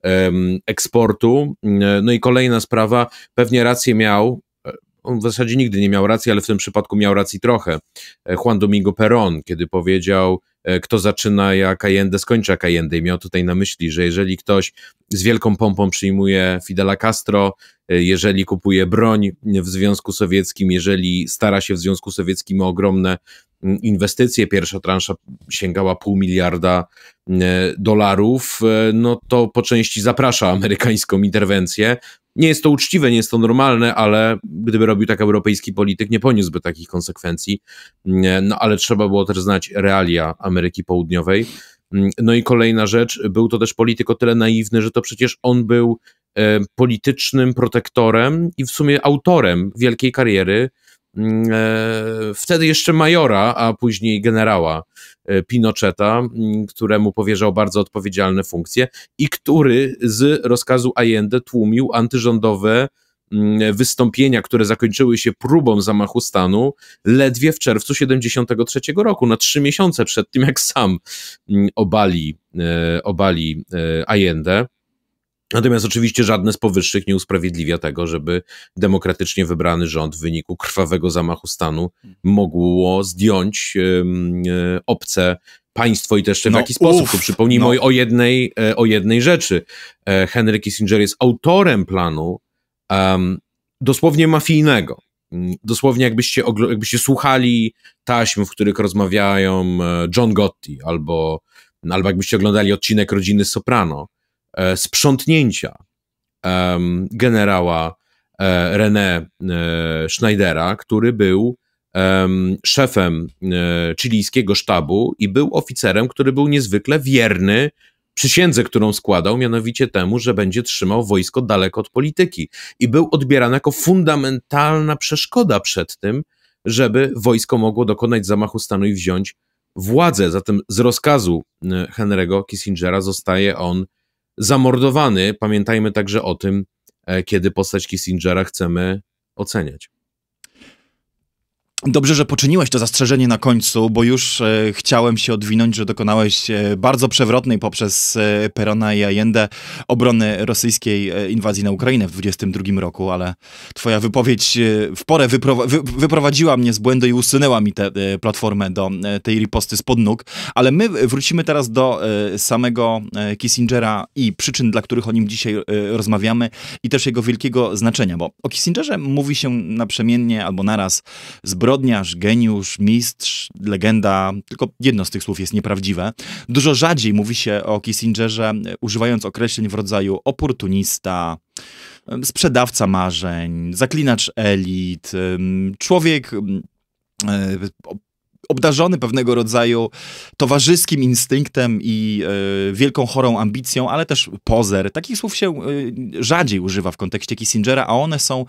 um, eksportu. Mm, e, no i kolejna sprawa, pewnie rację miał, e, on w zasadzie nigdy nie miał racji, ale w tym przypadku miał racji trochę. Juan Domingo Perón, kiedy powiedział, E, kto zaczyna jak Allende, skończy jak Allende. I miał tutaj na myśli, że jeżeli ktoś z wielką pompą przyjmuje Fidela Castro, E, jeżeli kupuje broń w Związku Sowieckim, jeżeli stara się w Związku Sowieckim o ogromne mm, inwestycje, pierwsza transza sięgała pół miliarda e, dolarów, e, no to po części zaprasza amerykańską interwencję. Nie jest to uczciwe, nie jest to normalne, ale gdyby robił tak europejski polityk, nie poniósłby takich konsekwencji. Mm, no ale trzeba było też znać realia Ameryki Południowej. Mm, no i kolejna rzecz, był to też polityk o tyle naiwny, że to przecież on był E, politycznym protektorem i w sumie autorem wielkiej kariery mm, e, wtedy jeszcze majora, a później generała e, Pinocheta, mm, któremu powierzał bardzo odpowiedzialne funkcje i który z rozkazu Allende tłumił antyrządowe mm, wystąpienia, które zakończyły się próbą zamachu stanu ledwie w czerwcu 73 roku, na trzy miesiące przed tym, jak sam obali, obali Allende. Natomiast oczywiście żadne z powyższych nie usprawiedliwia tego, żeby demokratycznie wybrany rząd w wyniku krwawego zamachu stanu mogło zdjąć yy, obce państwo i też w no, sposób. Uf, tu przypomnijmy no. o, jednej, e, o jednej rzeczy. E, Henry Kissinger jest autorem planu um, dosłownie mafijnego. Mm, dosłownie jakbyście, jakbyście słuchali taśm, w których rozmawiają John Gotti albo, albo jakbyście oglądali odcinek Rodziny Soprano, E, sprzątnięcia generała e, René e, Schneidera, który był szefem chilijskiego sztabu i był oficerem, który był niezwykle wierny przysiędze, którą składał, mianowicie temu, że będzie trzymał wojsko daleko od polityki. I był odbierany jako fundamentalna przeszkoda przed tym, żeby wojsko mogło dokonać zamachu stanu i wziąć władzę. Zatem z rozkazu Henry'ego Kissingera zostaje on zamordowany. Pamiętajmy także o tym, e, kiedy postać Kissingera chcemy oceniać. Dobrze, że poczyniłeś to zastrzeżenie na końcu, bo już e, chciałem się odwinąć, że dokonałeś e, bardzo przewrotnej poprzez e, Perona i Allende obrony rosyjskiej e, inwazji na Ukrainę w 2022 roku, ale twoja wypowiedź e, w porę wypro wy wyprowadziła mnie z błędu i usunęła mi tę e, platformę do e, tej riposty spod nóg. Ale my wrócimy teraz do samego Kissingera i przyczyn, dla których o nim dzisiaj rozmawiamy i też jego wielkiego znaczenia, bo o Kissingerze mówi się naprzemiennie albo naraz z zbrodniarz, geniusz, mistrz, legenda, tylko jedno z tych słów jest nieprawdziwe. Dużo rzadziej mówi się o Kissingerze, używając określeń w rodzaju oportunista, sprzedawca marzeń, zaklinacz elit, człowiek obdarzony pewnego rodzaju towarzyskim instynktem i e, wielką chorą ambicją, ale też pozer. Takich słów się e, rzadziej używa w kontekście Kissingera, a one są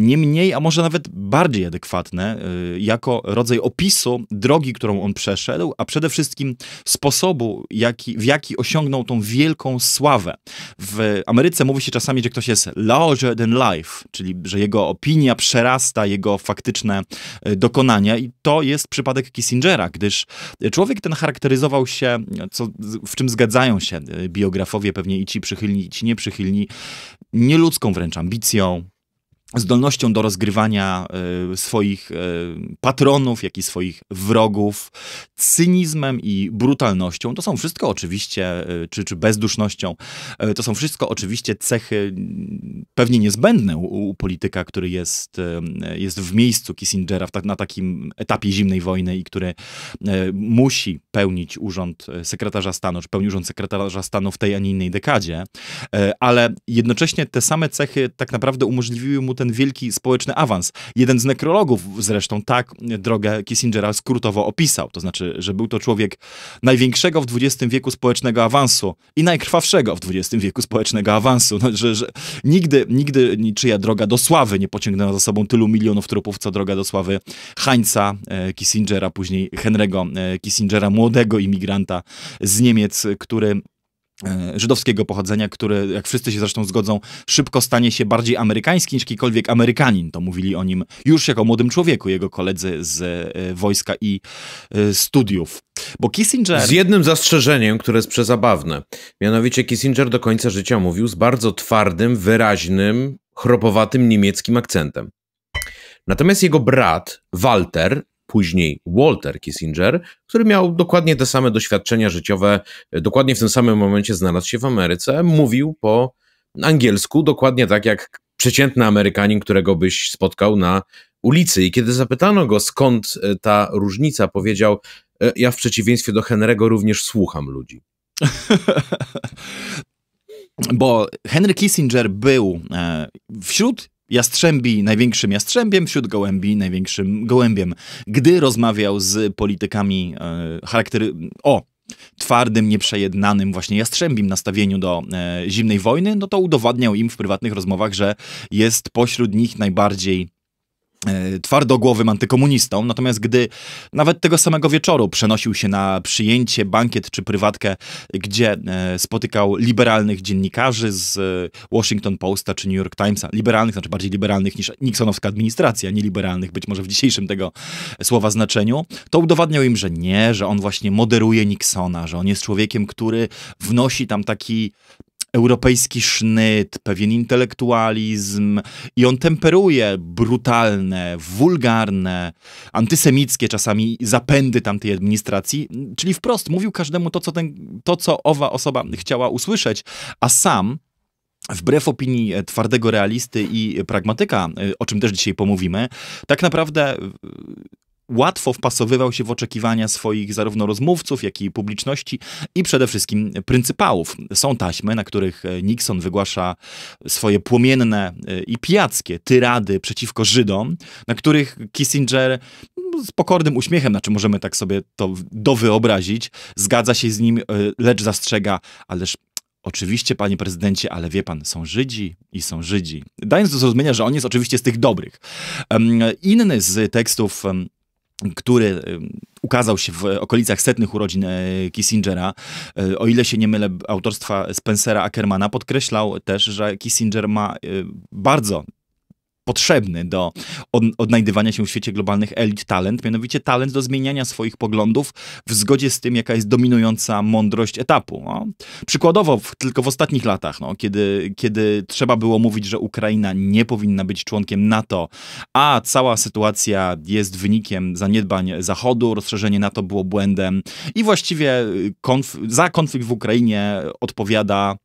nie mniej, a może nawet bardziej adekwatne y, jako rodzaj opisu drogi, którą on przeszedł, a przede wszystkim sposobu, jaki, w jaki osiągnął tą wielką sławę. W Ameryce mówi się czasami, że ktoś jest larger than life, czyli że jego opinia przerasta jego faktyczne y, dokonania i to jest przypadek Kissingera, gdyż człowiek ten charakteryzował się, co, w czym zgadzają się y, biografowie, pewnie i ci przychylni, i ci nieprzychylni, nieludzką wręcz ambicją, zdolnością do rozgrywania e, swoich e, patronów, jak i swoich wrogów, cynizmem i brutalnością. To są wszystko oczywiście, e, czy, czy bezdusznością, to są wszystko oczywiście cechy mm, pewnie niezbędne u, u polityka, który jest, jest w miejscu Kissingera w, tak, na takim etapie zimnej wojny i który musi pełnić urząd sekretarza stanu, czy pełni urząd sekretarza stanu w tej, a nie innej dekadzie, ale jednocześnie te same cechy tak naprawdę umożliwiły mu ten wielki społeczny awans. Jeden z nekrologów zresztą tak drogę Kissingera skrótowo opisał, to znaczy, że był to człowiek największego w XX wieku społecznego awansu i najkrwawszego w XX wieku społecznego awansu, no, że, że nigdy, nigdy niczyja droga do sławy nie pociągnęła za sobą tylu milionów trupów, co droga do sławy Hańca e, Kissingera, później Henry'ego e, Kissingera, młodego imigranta z Niemiec, który E, żydowskiego pochodzenia, który, jak wszyscy się zresztą zgodzą, szybko stanie się bardziej amerykański niż jakikolwiek Amerykanin. To mówili o nim już jako młodym człowieku jego koledzy z e, wojska i e, studiów. Bo Kissinger... Z jednym zastrzeżeniem, które jest przezabawne. Mianowicie Kissinger do końca życia mówił z bardzo twardym, wyraźnym, chropowatym niemieckim akcentem. Natomiast jego brat, Walter, później Walter Kissinger, który miał dokładnie te same doświadczenia życiowe, dokładnie w tym samym momencie znalazł się w Ameryce, mówił po angielsku dokładnie tak jak przeciętny Amerykanin, którego byś spotkał na ulicy. I kiedy zapytano go, skąd e, ta różnica, powiedział: e, Ja w przeciwieństwie do Henry'ego również słucham ludzi. *laughs* Bo Henry Kissinger był e, wśród Jastrzębi największym jastrzębiem, wśród gołębi największym gołębiem. Gdy rozmawiał z politykami e, charaktery... o twardym, nieprzejednanym właśnie jastrzębim nastawieniu do e, zimnej wojny, no to udowadniał im w prywatnych rozmowach, że jest pośród nich najbardziej E, twardogłowym antykomunistą, natomiast gdy nawet tego samego wieczoru przenosił się na przyjęcie, bankiet czy prywatkę, gdzie e, spotykał liberalnych dziennikarzy z e, Washington Posta czy New York Timesa, liberalnych, znaczy bardziej liberalnych niż nixonowska administracja, nieliberalnych być może w dzisiejszym tego słowa znaczeniu, to udowadniał im, że nie, że on właśnie moderuje Nixona, że on jest człowiekiem, który wnosi tam taki europejski sznyt, pewien intelektualizm i on temperuje brutalne, wulgarne, antysemickie czasami zapędy tamtej administracji, czyli wprost mówił każdemu to, co, ten, to, co owa osoba chciała usłyszeć, a sam wbrew opinii twardego realisty i pragmatyka, o czym też dzisiaj pomówimy, tak naprawdę łatwo wpasowywał się w oczekiwania swoich zarówno rozmówców, jak i publiczności i przede wszystkim pryncypałów. Są taśmy, na których e, Nixon wygłasza swoje płomienne e, i pijackie tyrady przeciwko Żydom, na których Kissinger no, z pokornym uśmiechem, znaczy możemy tak sobie to dowyobrazić, zgadza się z nim, e, lecz zastrzega, ależ Oczywiście, panie prezydencie, ale wie pan, są Żydzi i są Żydzi. Dając do zrozumienia, że on jest oczywiście z tych dobrych. Inny z tekstów który y, ukazał się w okolicach setnych urodzin e, Kissingera. E, o ile się nie mylę, autorstwa Spencera Ackermana podkreślał też, że Kissinger ma e, bardzo potrzebny do odnajdywania się w świecie globalnych elit talent, mianowicie talent do zmieniania swoich poglądów w zgodzie z tym, jaka jest dominująca mądrość etapu. No. Przykładowo, w, tylko w ostatnich latach, no, kiedy, kiedy trzeba było mówić, że Ukraina nie powinna być członkiem NATO, a cała sytuacja jest wynikiem zaniedbań Zachodu, rozszerzenie NATO było błędem i właściwie konf za konflikt w Ukrainie odpowiada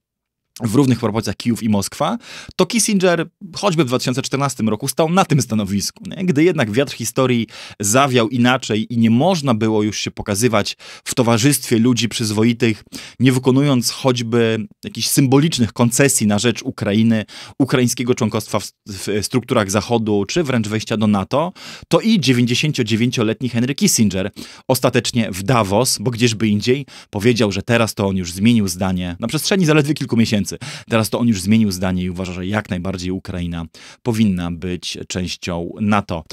w równych proporcjach Kijów i Moskwa, to Kissinger choćby w 2014 roku stał na tym stanowisku. Nie? Gdy jednak wiatr historii zawiał inaczej i nie można było już się pokazywać w towarzystwie ludzi przyzwoitych, nie wykonując choćby jakichś symbolicznych koncesji na rzecz Ukrainy, ukraińskiego członkostwa w, w strukturach Zachodu, czy wręcz wejścia do NATO, to i 99-letni Henry Kissinger ostatecznie w Davos, bo gdzieś by indziej, powiedział, że teraz to on już zmienił zdanie na przestrzeni zaledwie kilku miesięcy. Teraz to on już zmienił zdanie i uważa, że jak najbardziej Ukraina powinna być częścią NATO.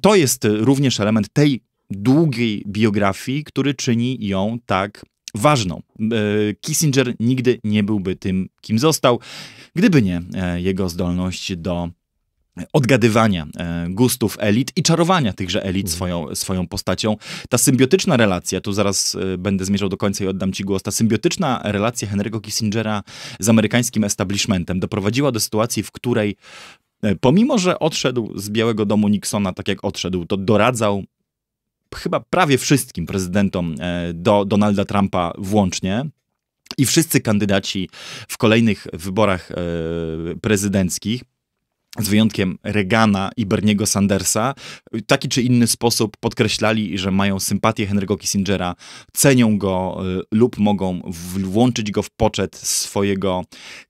To jest również element tej długiej biografii, który czyni ją tak ważną. E, Kissinger nigdy nie byłby tym, kim został, gdyby nie e, jego zdolność do odgadywania e, gustów elit i czarowania tychże elit mhm. swoją, swoją postacią. Ta symbiotyczna relacja, tu zaraz e, będę zmierzał do końca i oddam ci głos, ta symbiotyczna relacja Henry'ego Kissingera z amerykańskim establishmentem doprowadziła do sytuacji, w której e, pomimo, że odszedł z Białego Domu Nixona tak jak odszedł, to doradzał chyba prawie wszystkim prezydentom do Donalda Trumpa włącznie, i wszyscy kandydaci w kolejnych wyborach prezydenckich z wyjątkiem Regana i Berniego Sandersa, w taki czy inny sposób podkreślali, że mają sympatię Henry'ego Kissingera, cenią go y, lub mogą włączyć go w poczet swojego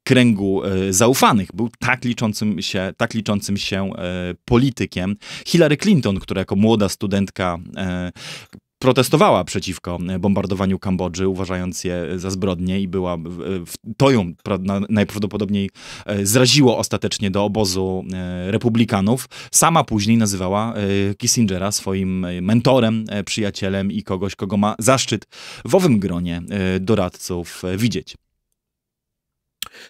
kręgu y, zaufanych. Był tak liczącym się, tak liczącym się y, politykiem. Hillary Clinton, która jako młoda studentka protestowała przeciwko bombardowaniu Kambodży, uważając je za zbrodnie i była, to ją najprawdopodobniej e, zraziło ostatecznie do obozu e, republikanów. Sama później nazywała e, Kissingera swoim mentorem, przyjacielem i kogoś, kogo ma zaszczyt w owym gronie doradców widzieć.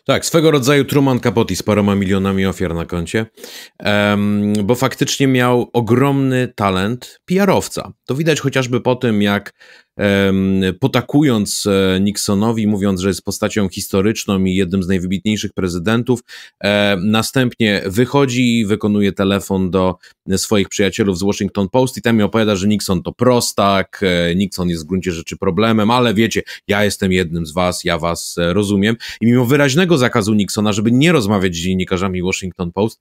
Tak, swego rodzaju Truman Capote z paroma milionami ofiar na koncie, um, bo faktycznie miał ogromny talent PR-owca. To widać chociażby po tym, jak potakując e, Nixonowi, mówiąc, że jest postacią historyczną i jednym z najwybitniejszych prezydentów. E, następnie wychodzi i wykonuje telefon do swoich przyjacielów z Washington Post i tam mi opowiada, że Nixon to prostak, e, Nixon jest w gruncie rzeczy problemem, ale wiecie, ja jestem jednym z was, ja was rozumiem. I mimo wyraźnego zakazu Nixona, żeby nie rozmawiać z dziennikarzami Washington Post,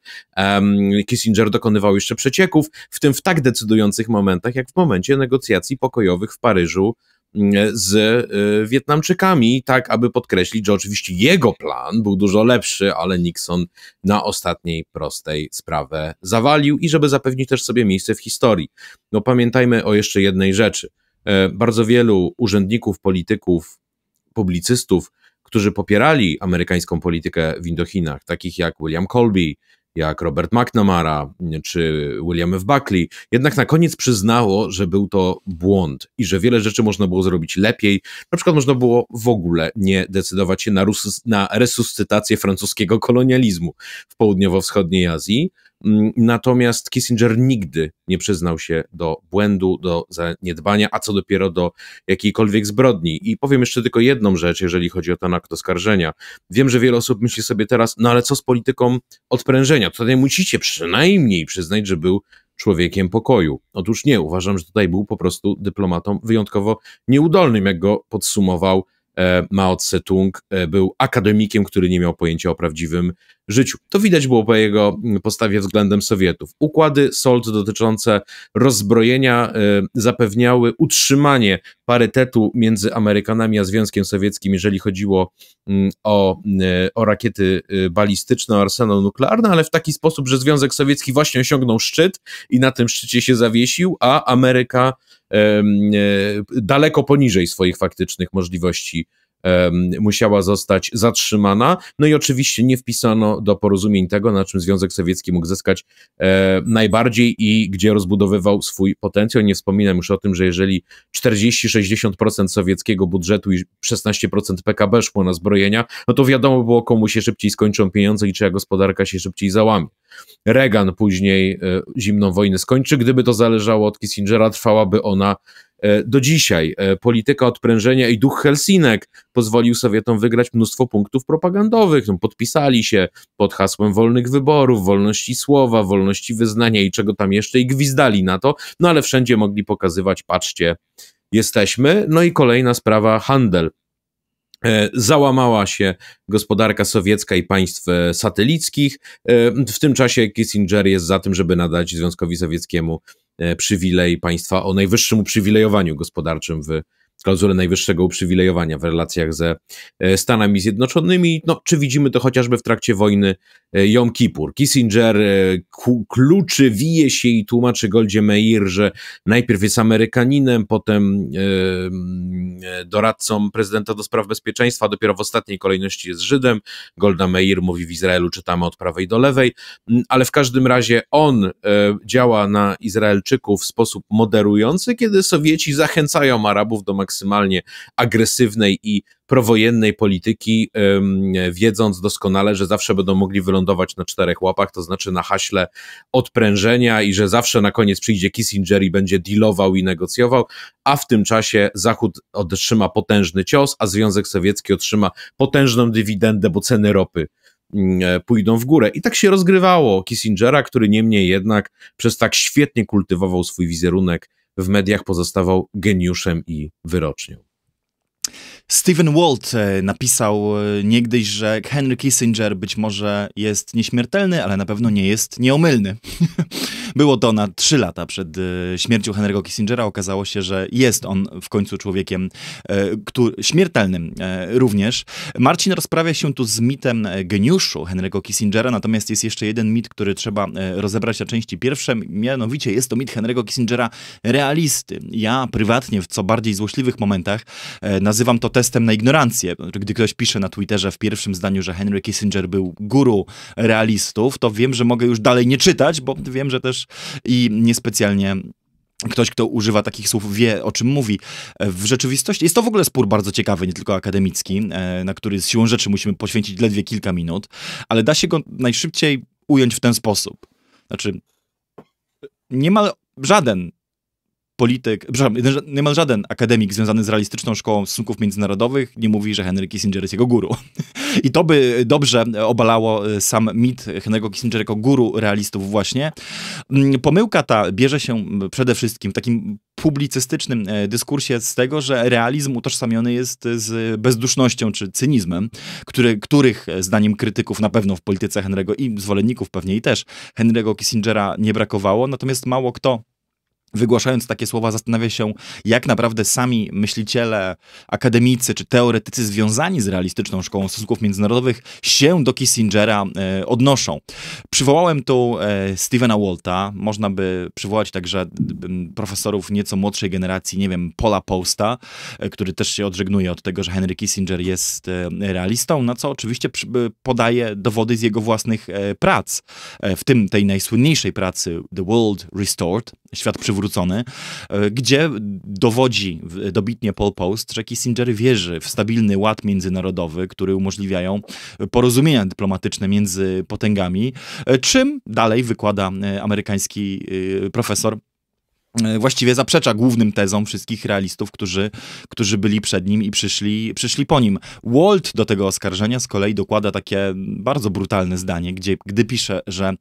Kissinger dokonywał jeszcze przecieków, w tym w tak decydujących momentach, jak w momencie negocjacji pokojowych w Paryżu Mm, z y, Wietnamczykami, tak aby podkreślić, że oczywiście jego plan był dużo lepszy, ale Nixon na ostatniej prostej sprawę zawalił i żeby zapewnić też sobie miejsce w historii. No pamiętajmy o jeszcze jednej rzeczy. E, bardzo wielu urzędników, polityków, publicystów, którzy popierali amerykańską politykę w Indochinach, takich jak William Colby, jak Robert McNamara mm, czy William F. Buckley, jednak na koniec przyznało, że był to błąd i że wiele rzeczy można było zrobić lepiej. Na przykład można było w ogóle nie decydować się na, na resuscytację francuskiego kolonializmu w południowo-wschodniej Azji, Mm, natomiast Kissinger nigdy nie przyznał się do błędu, do zaniedbania, a co dopiero do jakiejkolwiek zbrodni. I powiem jeszcze tylko jedną rzecz, jeżeli chodzi o ten akt oskarżenia. Wiem, że wiele osób myśli sobie teraz, no ale co z polityką odprężenia? Tutaj musicie przynajmniej przyznać, że był człowiekiem pokoju. Otóż nie, uważam, że tutaj był po prostu dyplomatą wyjątkowo nieudolnym, jak go podsumował E, Mao Tse-tung e, był akademikiem, który nie miał pojęcia o prawdziwym życiu. To widać było po jego mm, postawie względem Sowietów. Układy SOLT dotyczące rozbrojenia e, zapewniały utrzymanie parytetu między Amerykanami a Związkiem Sowieckim, jeżeli chodziło mm, o, o rakiety balistyczne, o arsenał nuklearny, ale w taki sposób, że Związek Sowiecki właśnie osiągnął szczyt i na tym szczycie się zawiesił, a Ameryka E, daleko poniżej swoich faktycznych możliwości musiała zostać zatrzymana. No i oczywiście nie wpisano do porozumień tego, na czym Związek Sowiecki mógł zyskać e, najbardziej i gdzie rozbudowywał swój potencjał. Nie wspominam już o tym, że jeżeli 40-60% sowieckiego budżetu i 16% PKB szło na zbrojenia, no to wiadomo było, komu się szybciej skończą pieniądze i czyja gospodarka się szybciej załamie. Reagan później e, zimną wojnę skończy. Gdyby to zależało od Kissingera, trwałaby ona E, do dzisiaj. E, polityka odprężenia i duch Helsinek pozwolił Sowietom wygrać mnóstwo punktów propagandowych. No, podpisali się pod hasłem wolnych wyborów, wolności słowa, wolności wyznania i czego tam jeszcze i gwizdali na to, no ale wszędzie mogli pokazywać, patrzcie, jesteśmy. No i kolejna sprawa, handel. E, załamała się gospodarka sowiecka i państw satelickich. W tym czasie Kissinger jest za tym, żeby nadać Związkowi Sowieckiemu E, przywilej państwa o najwyższym uprzywilejowaniu gospodarczym w klauzulę najwyższego uprzywilejowania w relacjach ze e, Stanami Zjednoczonymi. No, czy widzimy to chociażby w trakcie wojny Jom e, Kippur. Kissinger e, kluczy, wije się i tłumaczy Goldzie Meir, że najpierw jest Amerykaninem, potem doradcą prezydenta do spraw bezpieczeństwa, dopiero w ostatniej kolejności jest Żydem. Golda Meir mówi w Izraelu, czytamy od prawej do lewej, mm, ale w każdym razie on działa na Izraelczyków w sposób moderujący, kiedy Sowieci zachęcają Arabów do maksymalnie agresywnej i prowojennej polityki, wiedząc doskonale, że zawsze będą mogli wylądować na czterech łapach, to znaczy na haśle odprężenia i że zawsze na koniec przyjdzie Kissinger i będzie dealował i negocjował, a w tym czasie Zachód otrzyma potężny cios, a Związek Sowiecki otrzyma potężną dywidendę, bo ceny ropy mm, e, pójdą w górę. I tak się rozgrywało Kissingera, który niemniej jednak przez tak świetnie kultywował swój wizerunek w mediach pozostawał geniuszem i wyrocznią. Stephen Walt e, napisał e, niegdyś, że Henry Kissinger być może jest nieśmiertelny, ale na pewno nie jest nieomylny. *laughs* Było to na trzy lata przed e, śmiercią Henry'ego Kissingera. Okazało się, że jest on w końcu człowiekiem e, który, śmiertelnym e, również. Marcin rozprawia się tu z mitem geniuszu Henry'ego Kissingera, natomiast jest jeszcze jeden mit, który trzeba rozebrać na części pierwsze, mianowicie jest to mit Henry'ego Kissingera realisty. Ja prywatnie w co bardziej złośliwych momentach nazywam to testem na ignorancję. Gdy ktoś pisze na Twitterze w pierwszym zdaniu, że Henry Kissinger był guru realistów, to wiem, że mogę już dalej nie czytać, bo wiem, że też wiesz, i niespecjalnie ktoś, kto używa takich słów, wie, o czym mówi. W rzeczywistości jest to w ogóle spór bardzo ciekawy, nie tylko akademicki, e, na który z siłą rzeczy musimy poświęcić ledwie kilka minut, ale da się go najszybciej ująć w ten sposób. Znaczy, niemal żaden polityk, przepraszam, niemal żaden akademik związany z realistyczną szkołą stosunków międzynarodowych nie mówi, że Henry Kissinger jest jego guru. *laughs* I to by dobrze obalało y, sam mit Henry'ego Kissinger jako guru realistów właśnie. Mm, pomyłka ta bierze się przede wszystkim w takim publicystycznym e, dyskursie z tego, że realizm utożsamiony jest z bezdusznością czy cynizmem, który, których zdaniem krytyków na pewno w polityce Henry'ego i zwolenników pewnie i też Henry'ego Kissingera nie brakowało, natomiast mało kto wygłaszając takie słowa, zastanawia się, jak naprawdę sami myśliciele, akademicy czy teoretycy związani z realistyczną szkołą stosunków międzynarodowych się do Kissingera e, odnoszą. Przywołałem tu e, Stevena Walta, można by przywołać także profesorów nieco młodszej generacji, nie wiem, Paula Posta, e, który też się odżegnuje od tego, że Henry Kissinger jest e, realistą, na co oczywiście przy, podaje dowody z jego własnych e, prac, e, w tym tej najsłynniejszej pracy The World Restored, Świat Przywrócony, e, gdzie dowodzi dobitnie Paul Post, że Kissinger wierzy w stabilny ład międzynarodowy, który umożliwiają porozumienia dyplomatyczne między potęgami, e, czym dalej wykłada e, amerykański profesor właściwie zaprzecza głównym tezom wszystkich realistów, którzy, którzy byli przed nim i przyszli, przyszli po nim. Walt do tego oskarżenia z kolei dokłada takie bardzo brutalne zdanie, gdzie, gdy pisze, że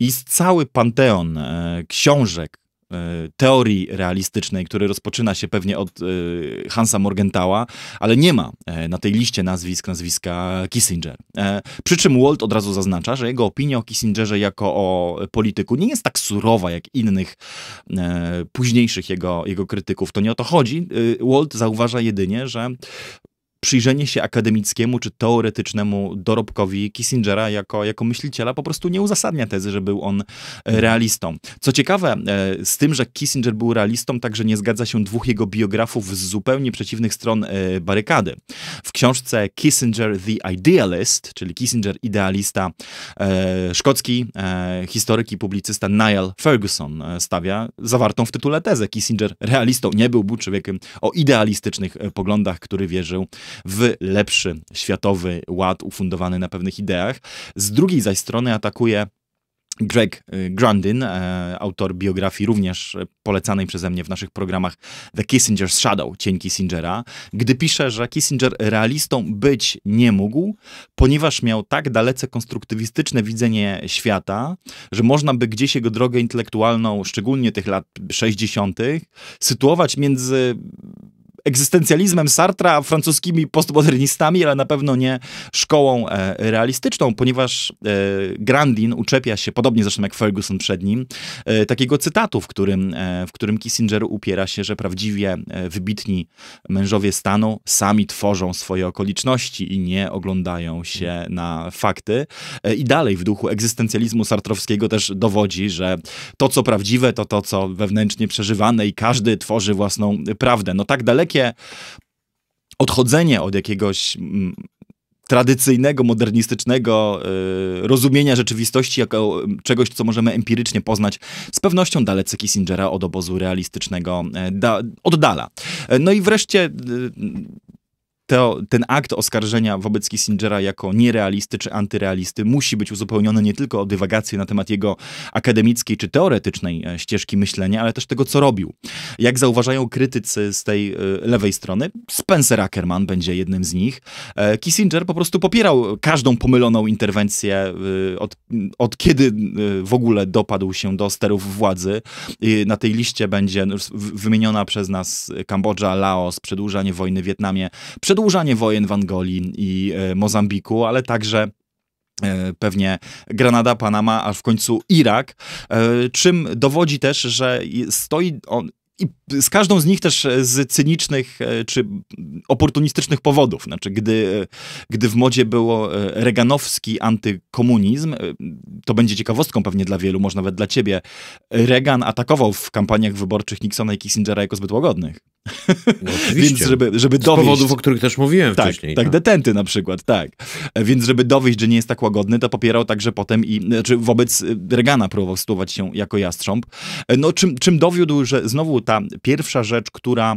jest cały panteon e, książek, e, teorii realistycznej, który rozpoczyna się pewnie od e, Hansa Morgentała, ale nie ma na tej liście nazwisk nazwiska Kissinger. Przy czym Walt od razu zaznacza, że jego opinia o Kissingerze jako o polityku nie jest tak surowa jak innych późniejszych jego, jego krytyków. To nie o to chodzi. Walt zauważa jedynie, że przyjrzenie się akademickiemu czy teoretycznemu dorobkowi Kissingera jako, jako myśliciela po prostu nie uzasadnia tezy, że był on e, mhm. realistą. Co ciekawe, e, z tym, że Kissinger był realistą, także nie zgadza się dwóch jego biografów z zupełnie przeciwnych stron e, barykady. W książce Kissinger the Idealist, czyli Kissinger idealista, szkocki historyk i publicysta Niall Ferguson stawia zawartą w tytule tezę Kissinger realistą nie był, był człowiekiem o idealistycznych poglądach, który wierzył w lepszy światowy ład ufundowany na pewnych ideach. Z drugiej zaś strony atakuje Greg y, Grundin, e, autor biografii również polecanej przeze mnie w naszych programach The Kissinger's Shadow, cień Kissingera, gdy pisze, że Kissinger realistą być nie mógł, ponieważ miał tak dalece konstruktywistyczne widzenie świata, że można by gdzieś jego drogę intelektualną, szczególnie tych lat 60., sytuować między egzystencjalizmem Sartra, francuskimi postmodernistami, ale na pewno nie szkołą e, realistyczną, ponieważ e, Grandin uczepia się, podobnie zresztą jak Ferguson przed nim, e, takiego cytatu, w którym, w którym Kissinger upiera się, że prawdziwie wybitni mężowie stanu sami tworzą swoje okoliczności i nie oglądają się na fakty. I dalej w duchu egzystencjalizmu sartrowskiego też dowodzi, że to, co prawdziwe, to to, co wewnętrznie przeżywane i każdy tworzy własną prawdę. No tak dalekie takie odchodzenie od jakiegoś mm, tradycyjnego, modernistycznego y, rozumienia rzeczywistości jako y, czegoś, co możemy empirycznie poznać, z pewnością dalece Kissingera od obozu realistycznego e, da, oddala. E, no i wreszcie. Y, to, ten akt oskarżenia wobec Kissingera jako nierealisty czy antyrealisty musi być uzupełniony nie tylko o dywagacje na temat jego akademickiej czy teoretycznej e, ścieżki myślenia, ale też tego, co robił. Jak zauważają krytycy z tej e, lewej strony, Spencer Ackerman będzie jednym z nich. E, Kissinger po prostu popierał każdą pomyloną interwencję e, od, od kiedy w ogóle dopadł się do sterów władzy. Na tej liście będzie wymieniona przez nas Kambodża, Laos, przedłużanie wojny w Wietnamie, przedłużanie wojen w Angolii i Mozambiku, ale także pewnie Granada, Panama, a w końcu Irak, czym dowodzi też, że stoi on, i z każdą z nich też e, z cynicznych e, czy oportunistycznych powodów. Znaczy, gdy, e, gdy w modzie było reganowski antykomunizm, to będzie ciekawostką pewnie dla wielu, może nawet dla ciebie. Reagan atakował w kampaniach wyborczych Nixona i Kissingera jako zbyt łagodnych. No, *laughs* oczywiście. Więc żeby, żeby Z powodów, o których też mówiłem tak, wcześniej. Tak, no. detenty na przykład, tak. Więc żeby dowieść, że nie jest tak łagodny, to popierał także potem i znaczy wobec Regana próbował sytuować się jako jastrząb. No czym, czym dowiódł, że znowu ta pierwsza rzecz, która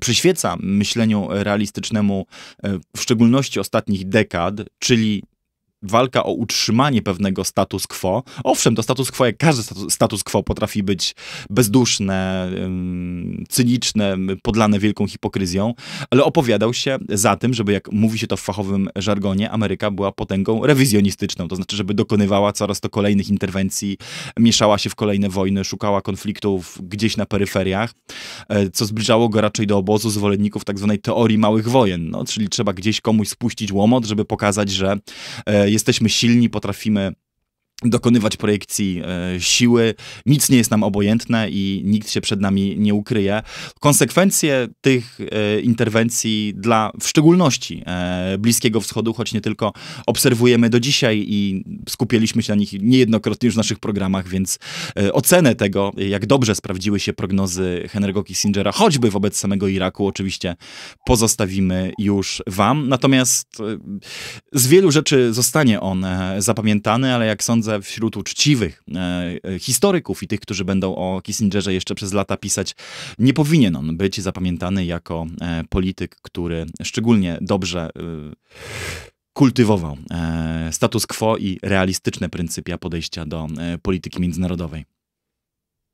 przyświeca myśleniu realistycznemu, e, w szczególności ostatnich dekad, czyli walka o utrzymanie pewnego status quo. Owszem, to status quo, jak każdy status quo, potrafi być bezduszne, cyniczne, podlane wielką hipokryzją, ale opowiadał się za tym, żeby, jak mówi się to w fachowym żargonie, Ameryka była potęgą rewizjonistyczną, to znaczy, żeby dokonywała coraz to kolejnych interwencji, mieszała się w kolejne wojny, szukała konfliktów gdzieś na peryferiach, e, co zbliżało go raczej do obozu zwolenników tak zwanej teorii małych wojen, no, czyli trzeba gdzieś komuś spuścić łomot, żeby pokazać, że e, jesteśmy silni, potrafimy dokonywać projekcji e, siły. Nic nie jest nam obojętne i nikt się przed nami nie ukryje. Konsekwencje tych e, interwencji dla w szczególności e, Bliskiego Wschodu, choć nie tylko obserwujemy do dzisiaj i skupiliśmy się na nich niejednokrotnie już w naszych programach, więc e, ocenę tego, jak dobrze sprawdziły się prognozy Henry'ego Kissingera, choćby wobec samego Iraku, oczywiście pozostawimy już wam. Natomiast e, z wielu rzeczy zostanie on e, zapamiętany, ale jak sądzę, wśród uczciwych e, e, historyków i tych, którzy będą o Kissingerze jeszcze przez lata pisać, nie powinien on być zapamiętany jako e, polityk, który szczególnie dobrze kultywował status quo i realistyczne pryncypia podejścia do polityki międzynarodowej.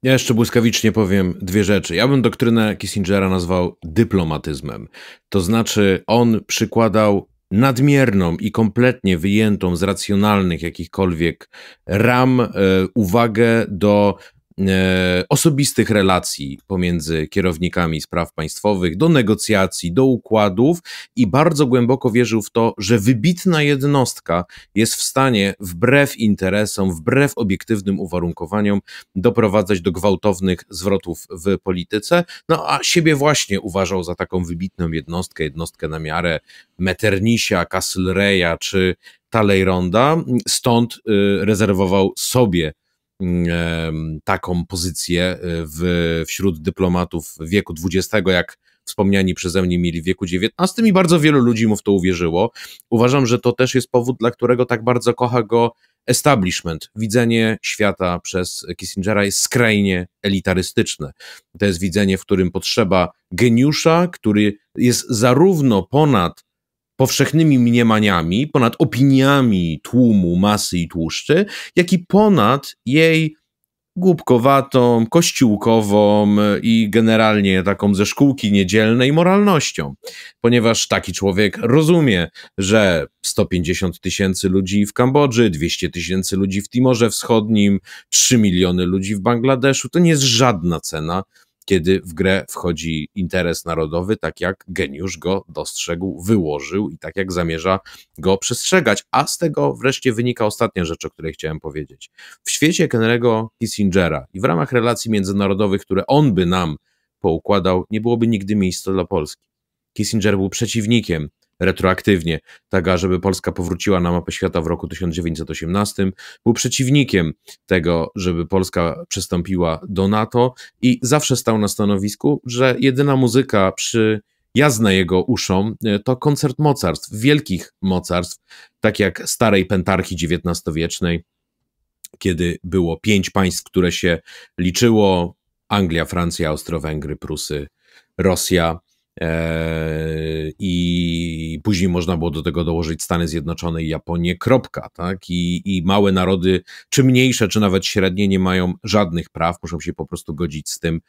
Ja jeszcze błyskawicznie powiem dwie rzeczy. Ja bym doktrynę Kissingera nazwał dyplomatyzmem. To znaczy, on przykładał nadmierną i kompletnie wyjętą z racjonalnych jakichkolwiek ram e, uwagę do E, osobistych relacji pomiędzy kierownikami spraw państwowych, do negocjacji, do układów i bardzo głęboko wierzył w to, że wybitna jednostka jest w stanie wbrew interesom, wbrew obiektywnym uwarunkowaniom doprowadzać do gwałtownych zwrotów w polityce. No a siebie właśnie uważał za taką wybitną jednostkę, jednostkę na miarę Metternisia, Castlereya czy Talleyranda, stąd y, rezerwował sobie taką pozycję e, w, wśród dyplomatów wieku XX, jak wspomniani przeze mnie mieli w wieku XIX i bardzo wielu ludzi mu w to uwierzyło. Uważam, że to też jest powód, dla którego tak bardzo kocha go establishment. Widzenie świata przez Kissingera jest skrajnie elitarystyczne. To jest widzenie, w którym potrzeba geniusza, który jest zarówno ponad powszechnymi mniemaniami, ponad opiniami tłumu, masy i tłuszczy, jak i ponad jej głupkowatą, kościółkową i generalnie taką ze szkółki niedzielnej moralnością, ponieważ taki człowiek rozumie, że 150 tysięcy ludzi w Kambodży, 200 tysięcy ludzi w Timorze Wschodnim, 3 miliony ludzi w Bangladeszu to nie jest żadna cena kiedy w grę wchodzi interes narodowy, tak jak geniusz go dostrzegł, wyłożył i tak jak zamierza go przestrzegać. A z tego wreszcie wynika ostatnia rzecz, o której chciałem powiedzieć. W świecie Kennego Kissingera i w ramach relacji międzynarodowych, które on by nam poukładał, nie byłoby nigdy miejsca dla Polski. Kissinger był przeciwnikiem retroaktywnie, tak żeby Polska powróciła na mapę świata w roku 1918, był przeciwnikiem tego, żeby Polska przystąpiła do NATO i zawsze stał na stanowisku, że jedyna muzyka przy jazna jego uszom e, to koncert mocarstw, wielkich mocarstw, tak jak starej pentarchii XIX-wiecznej, kiedy było pięć państw, które się liczyło: Anglia, Francja, Austro-Węgry, Prusy, Rosja Eee, i później można było do tego dołożyć Stany Zjednoczone i Japonię, kropka, tak? I, I małe narody, czy mniejsze, czy nawet średnie, nie mają żadnych praw, muszą się po prostu godzić z tym,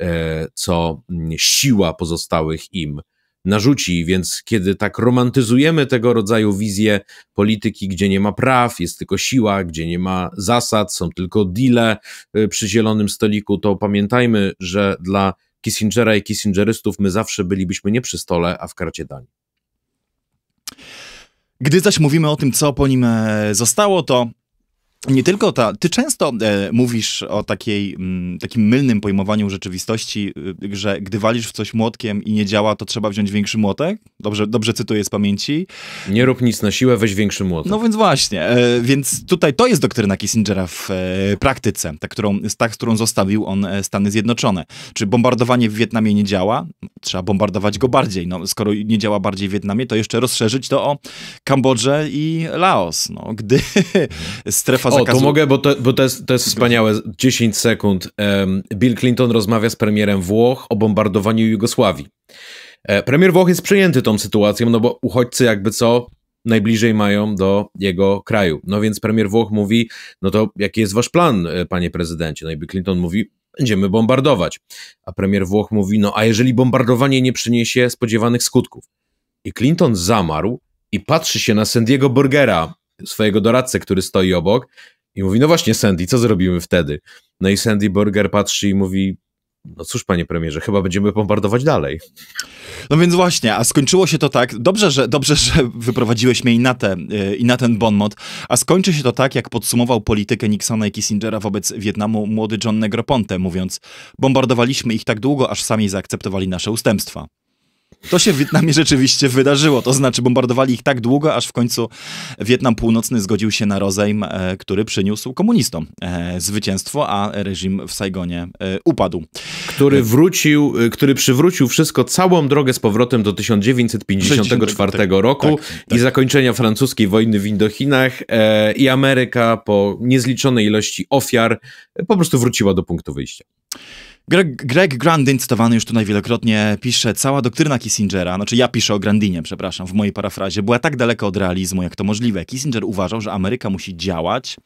eee, co mm, siła pozostałych im narzuci. Więc kiedy tak romantyzujemy tego rodzaju wizję polityki, gdzie nie ma praw, jest tylko siła, gdzie nie ma zasad, są tylko deale y, przy zielonym stoliku, to pamiętajmy, że dla Kissingera i Kissingerystów, my zawsze bylibyśmy nie przy stole, a w karcie dań. Gdy zaś mówimy o tym, co po nim e, zostało, to nie tylko ta. Ty często e, mówisz o takiej, m, mm, takim mylnym pojmowaniu rzeczywistości, y, że gdy walisz w coś młotkiem i nie działa, to trzeba wziąć większy młotek. Dobrze, dobrze cytuję z pamięci. Nie rób nic na siłę, weź większy młotek. No więc właśnie. E, więc tutaj to jest doktryna Kissingera w e, praktyce, ta, którą, ta, którą zostawił on e, Stany Zjednoczone. Czy bombardowanie w Wietnamie nie działa? Trzeba bombardować go bardziej. No, skoro nie działa bardziej w Wietnamie, to jeszcze rozszerzyć to o Kambodżę i Laos. No, gdy *laughs* strefa o, zakazu... to mogę, bo, to, bo to, jest, to jest wspaniałe. 10 sekund. Bill Clinton rozmawia z premierem Włoch o bombardowaniu Jugosławii. E, premier Włoch jest przejęty tą sytuacją, no bo uchodźcy jakby co najbliżej mają do jego kraju. No więc premier Włoch mówi, no to jaki jest wasz plan, e, panie prezydencie? No i Bill Clinton mówi, będziemy bombardować. A premier Włoch mówi, no a jeżeli bombardowanie nie przyniesie spodziewanych skutków? I Clinton zamarł i patrzy się na Sandiego Burgera, swojego doradcę, który stoi obok i mówi, no właśnie Sandy, co zrobimy wtedy? No i Sandy Burger patrzy i mówi, no cóż, panie premierze, chyba będziemy bombardować dalej. No więc właśnie, a skończyło się to tak. Dobrze, że, dobrze, że wyprowadziłeś mnie i na, te, i na ten bonmot. A skończy się to tak, jak podsumował politykę Nixona i Kissingera wobec Wietnamu młody John Negroponte, mówiąc: Bombardowaliśmy ich tak długo, aż sami zaakceptowali nasze ustępstwa. To się w Wietnamie *laughs* rzeczywiście wydarzyło, to znaczy bombardowali ich tak długo, aż w końcu Wietnam Północny zgodził się na rozejm, e, który przyniósł komunistom e, zwycięstwo, a reżim w Saigonie e, upadł. Który wrócił, który przywrócił wszystko, całą drogę z powrotem do 1954 tak, roku tak, i zakończenia francuskiej wojny w Indochinach i Ameryka po niezliczonej ilości ofiar po prostu wróciła do punktu wyjścia. Greg, Greg, Grandin, cytowany już tutaj wielokrotnie, pisze, cała doktryna Kissingera, znaczy ja piszę o Grandinie, przepraszam, w mojej parafrazie, była tak daleko od realizmu, jak to możliwe. Kissinger uważał, że Ameryka musi działać,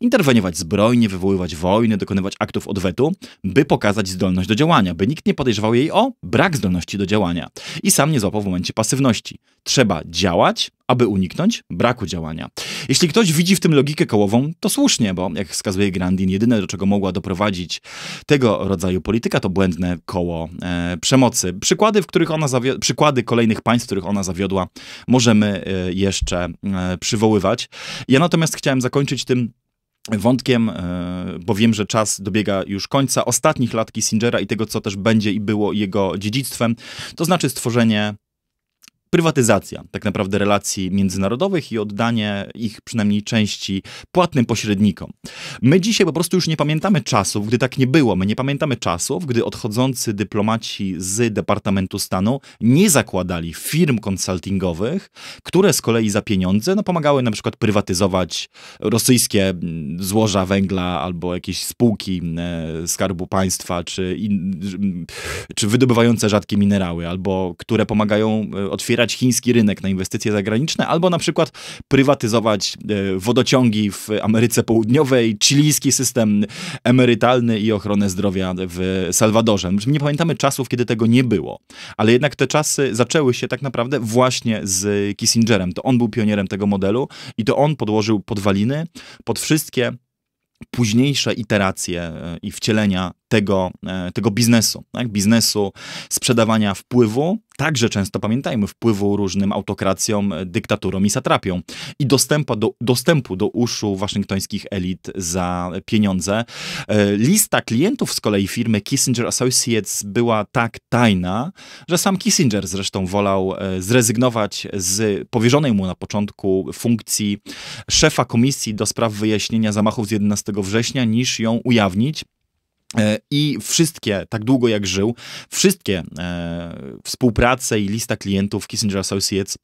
interweniować zbrojnie, wywoływać wojny, dokonywać aktów odwetu, by pokazać zdolność do działania, by nikt nie podejrzewał jej o brak zdolności do działania. I sam nie złapał w momencie pasywności. Trzeba działać, aby uniknąć braku działania. Jeśli ktoś widzi w tym logikę kołową, to słusznie, bo jak wskazuje Grandin, jedyne do czego mogła doprowadzić tego rodzaju polityka to błędne koło e, przemocy. Przykłady, w których ona przykłady kolejnych państw, w których ona zawiodła, możemy e, jeszcze e, przywoływać. Ja natomiast chciałem zakończyć tym wątkiem, e, bo wiem, że czas dobiega już końca ostatnich lat Kissingera i tego, co też będzie i było jego dziedzictwem, to znaczy stworzenie prywatyzacja tak naprawdę relacji międzynarodowych i oddanie ich przynajmniej części płatnym pośrednikom. My dzisiaj po prostu już nie pamiętamy czasów, gdy tak nie było. My nie pamiętamy czasów, gdy odchodzący dyplomaci z Departamentu Stanu nie zakładali firm konsultingowych, które z kolei za pieniądze no, pomagały na przykład prywatyzować rosyjskie mm, złoża węgla albo jakieś spółki mm, e, Skarbu Państwa czy, in, czy wydobywające rzadkie minerały, albo które pomagają e, otwierać otwierać chiński rynek na inwestycje zagraniczne, albo na przykład prywatyzować e, wodociągi w Ameryce Południowej, chilijski system emerytalny i ochronę zdrowia w Salwadorze. Znaczy, nie pamiętamy czasów, kiedy tego nie było, ale jednak te czasy zaczęły się tak naprawdę właśnie z Kissingerem. To on był pionierem tego modelu i to on podłożył podwaliny pod wszystkie późniejsze iteracje e, i wcielenia tego, e, tego biznesu, tak? biznesu sprzedawania wpływu, także często pamiętajmy, wpływu różnym autokracjom, e, dyktaturom i satrapią i dostępu do, dostępu do uszu waszyngtońskich elit za pieniądze. E, lista klientów z kolei firmy Kissinger Associates była tak tajna, że sam Kissinger zresztą wolał zrezygnować z powierzonej mu na początku funkcji szefa komisji do spraw wyjaśnienia zamachów z 11 września, niż ją ujawnić. E, I wszystkie, tak długo jak żył, wszystkie e, współprace i lista klientów Kissinger Associates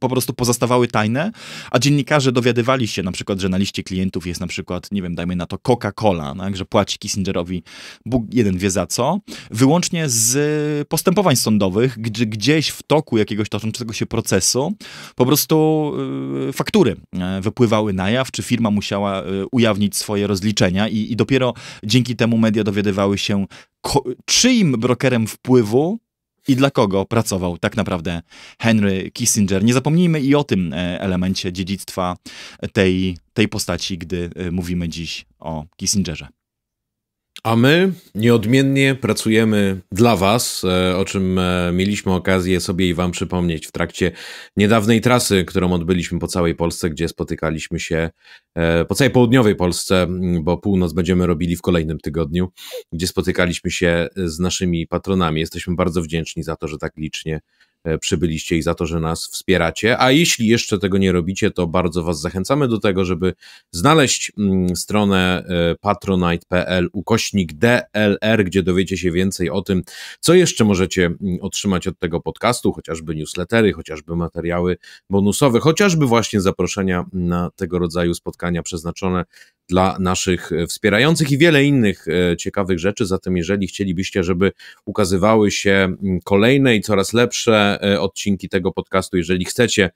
po prostu pozostawały tajne, a dziennikarze dowiadywali się na przykład, że na liście klientów jest na przykład, nie wiem, dajmy na to Coca-Cola, no, tak, że płaci Kissingerowi Bóg jeden wie za co, wyłącznie z postępowań sądowych, gdzie gdzieś w toku jakiegoś toczącego się procesu po prostu y, faktury e, wypływały na jaw, czy firma musiała e, ujawnić swoje rozliczenia i, i dopiero dzięki temu media dowiadywały się, czyim brokerem wpływu i dla kogo pracował tak naprawdę Henry Kissinger. Nie zapomnijmy i o tym e, elemencie dziedzictwa tej, tej postaci, gdy e, mówimy dziś o Kissingerze. A my nieodmiennie pracujemy dla Was, e, o czym e, mieliśmy okazję sobie i Wam przypomnieć w trakcie niedawnej trasy, którą odbyliśmy po całej Polsce, gdzie spotykaliśmy się e, po całej południowej Polsce, bo północ będziemy robili w kolejnym tygodniu, gdzie spotykaliśmy się z naszymi patronami. Jesteśmy bardzo wdzięczni za to, że tak licznie E, przybyliście i za to, że nas wspieracie. A jeśli jeszcze tego nie robicie, to bardzo Was zachęcamy do tego, żeby znaleźć mm, stronę e, patronite.pl ukośnik DLR, gdzie dowiecie się więcej o tym, co jeszcze możecie mm, otrzymać od tego podcastu, chociażby newslettery, chociażby materiały bonusowe, chociażby właśnie zaproszenia na tego rodzaju spotkania przeznaczone dla naszych e, wspierających i wiele innych e, ciekawych rzeczy. Zatem, jeżeli chcielibyście, żeby ukazywały się mm, kolejne i coraz lepsze e, odcinki tego podcastu, jeżeli chcecie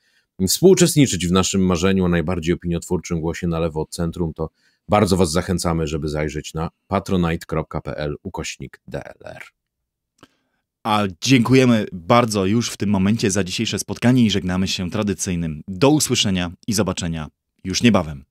współuczestniczyć w naszym marzeniu o najbardziej opiniotwórczym głosie na lewo od centrum, to bardzo Was zachęcamy, żeby zajrzeć na patronite.pl ukośnik DLR. A dziękujemy bardzo już w tym momencie za dzisiejsze spotkanie i żegnamy się tradycyjnym. Do usłyszenia i zobaczenia już niebawem.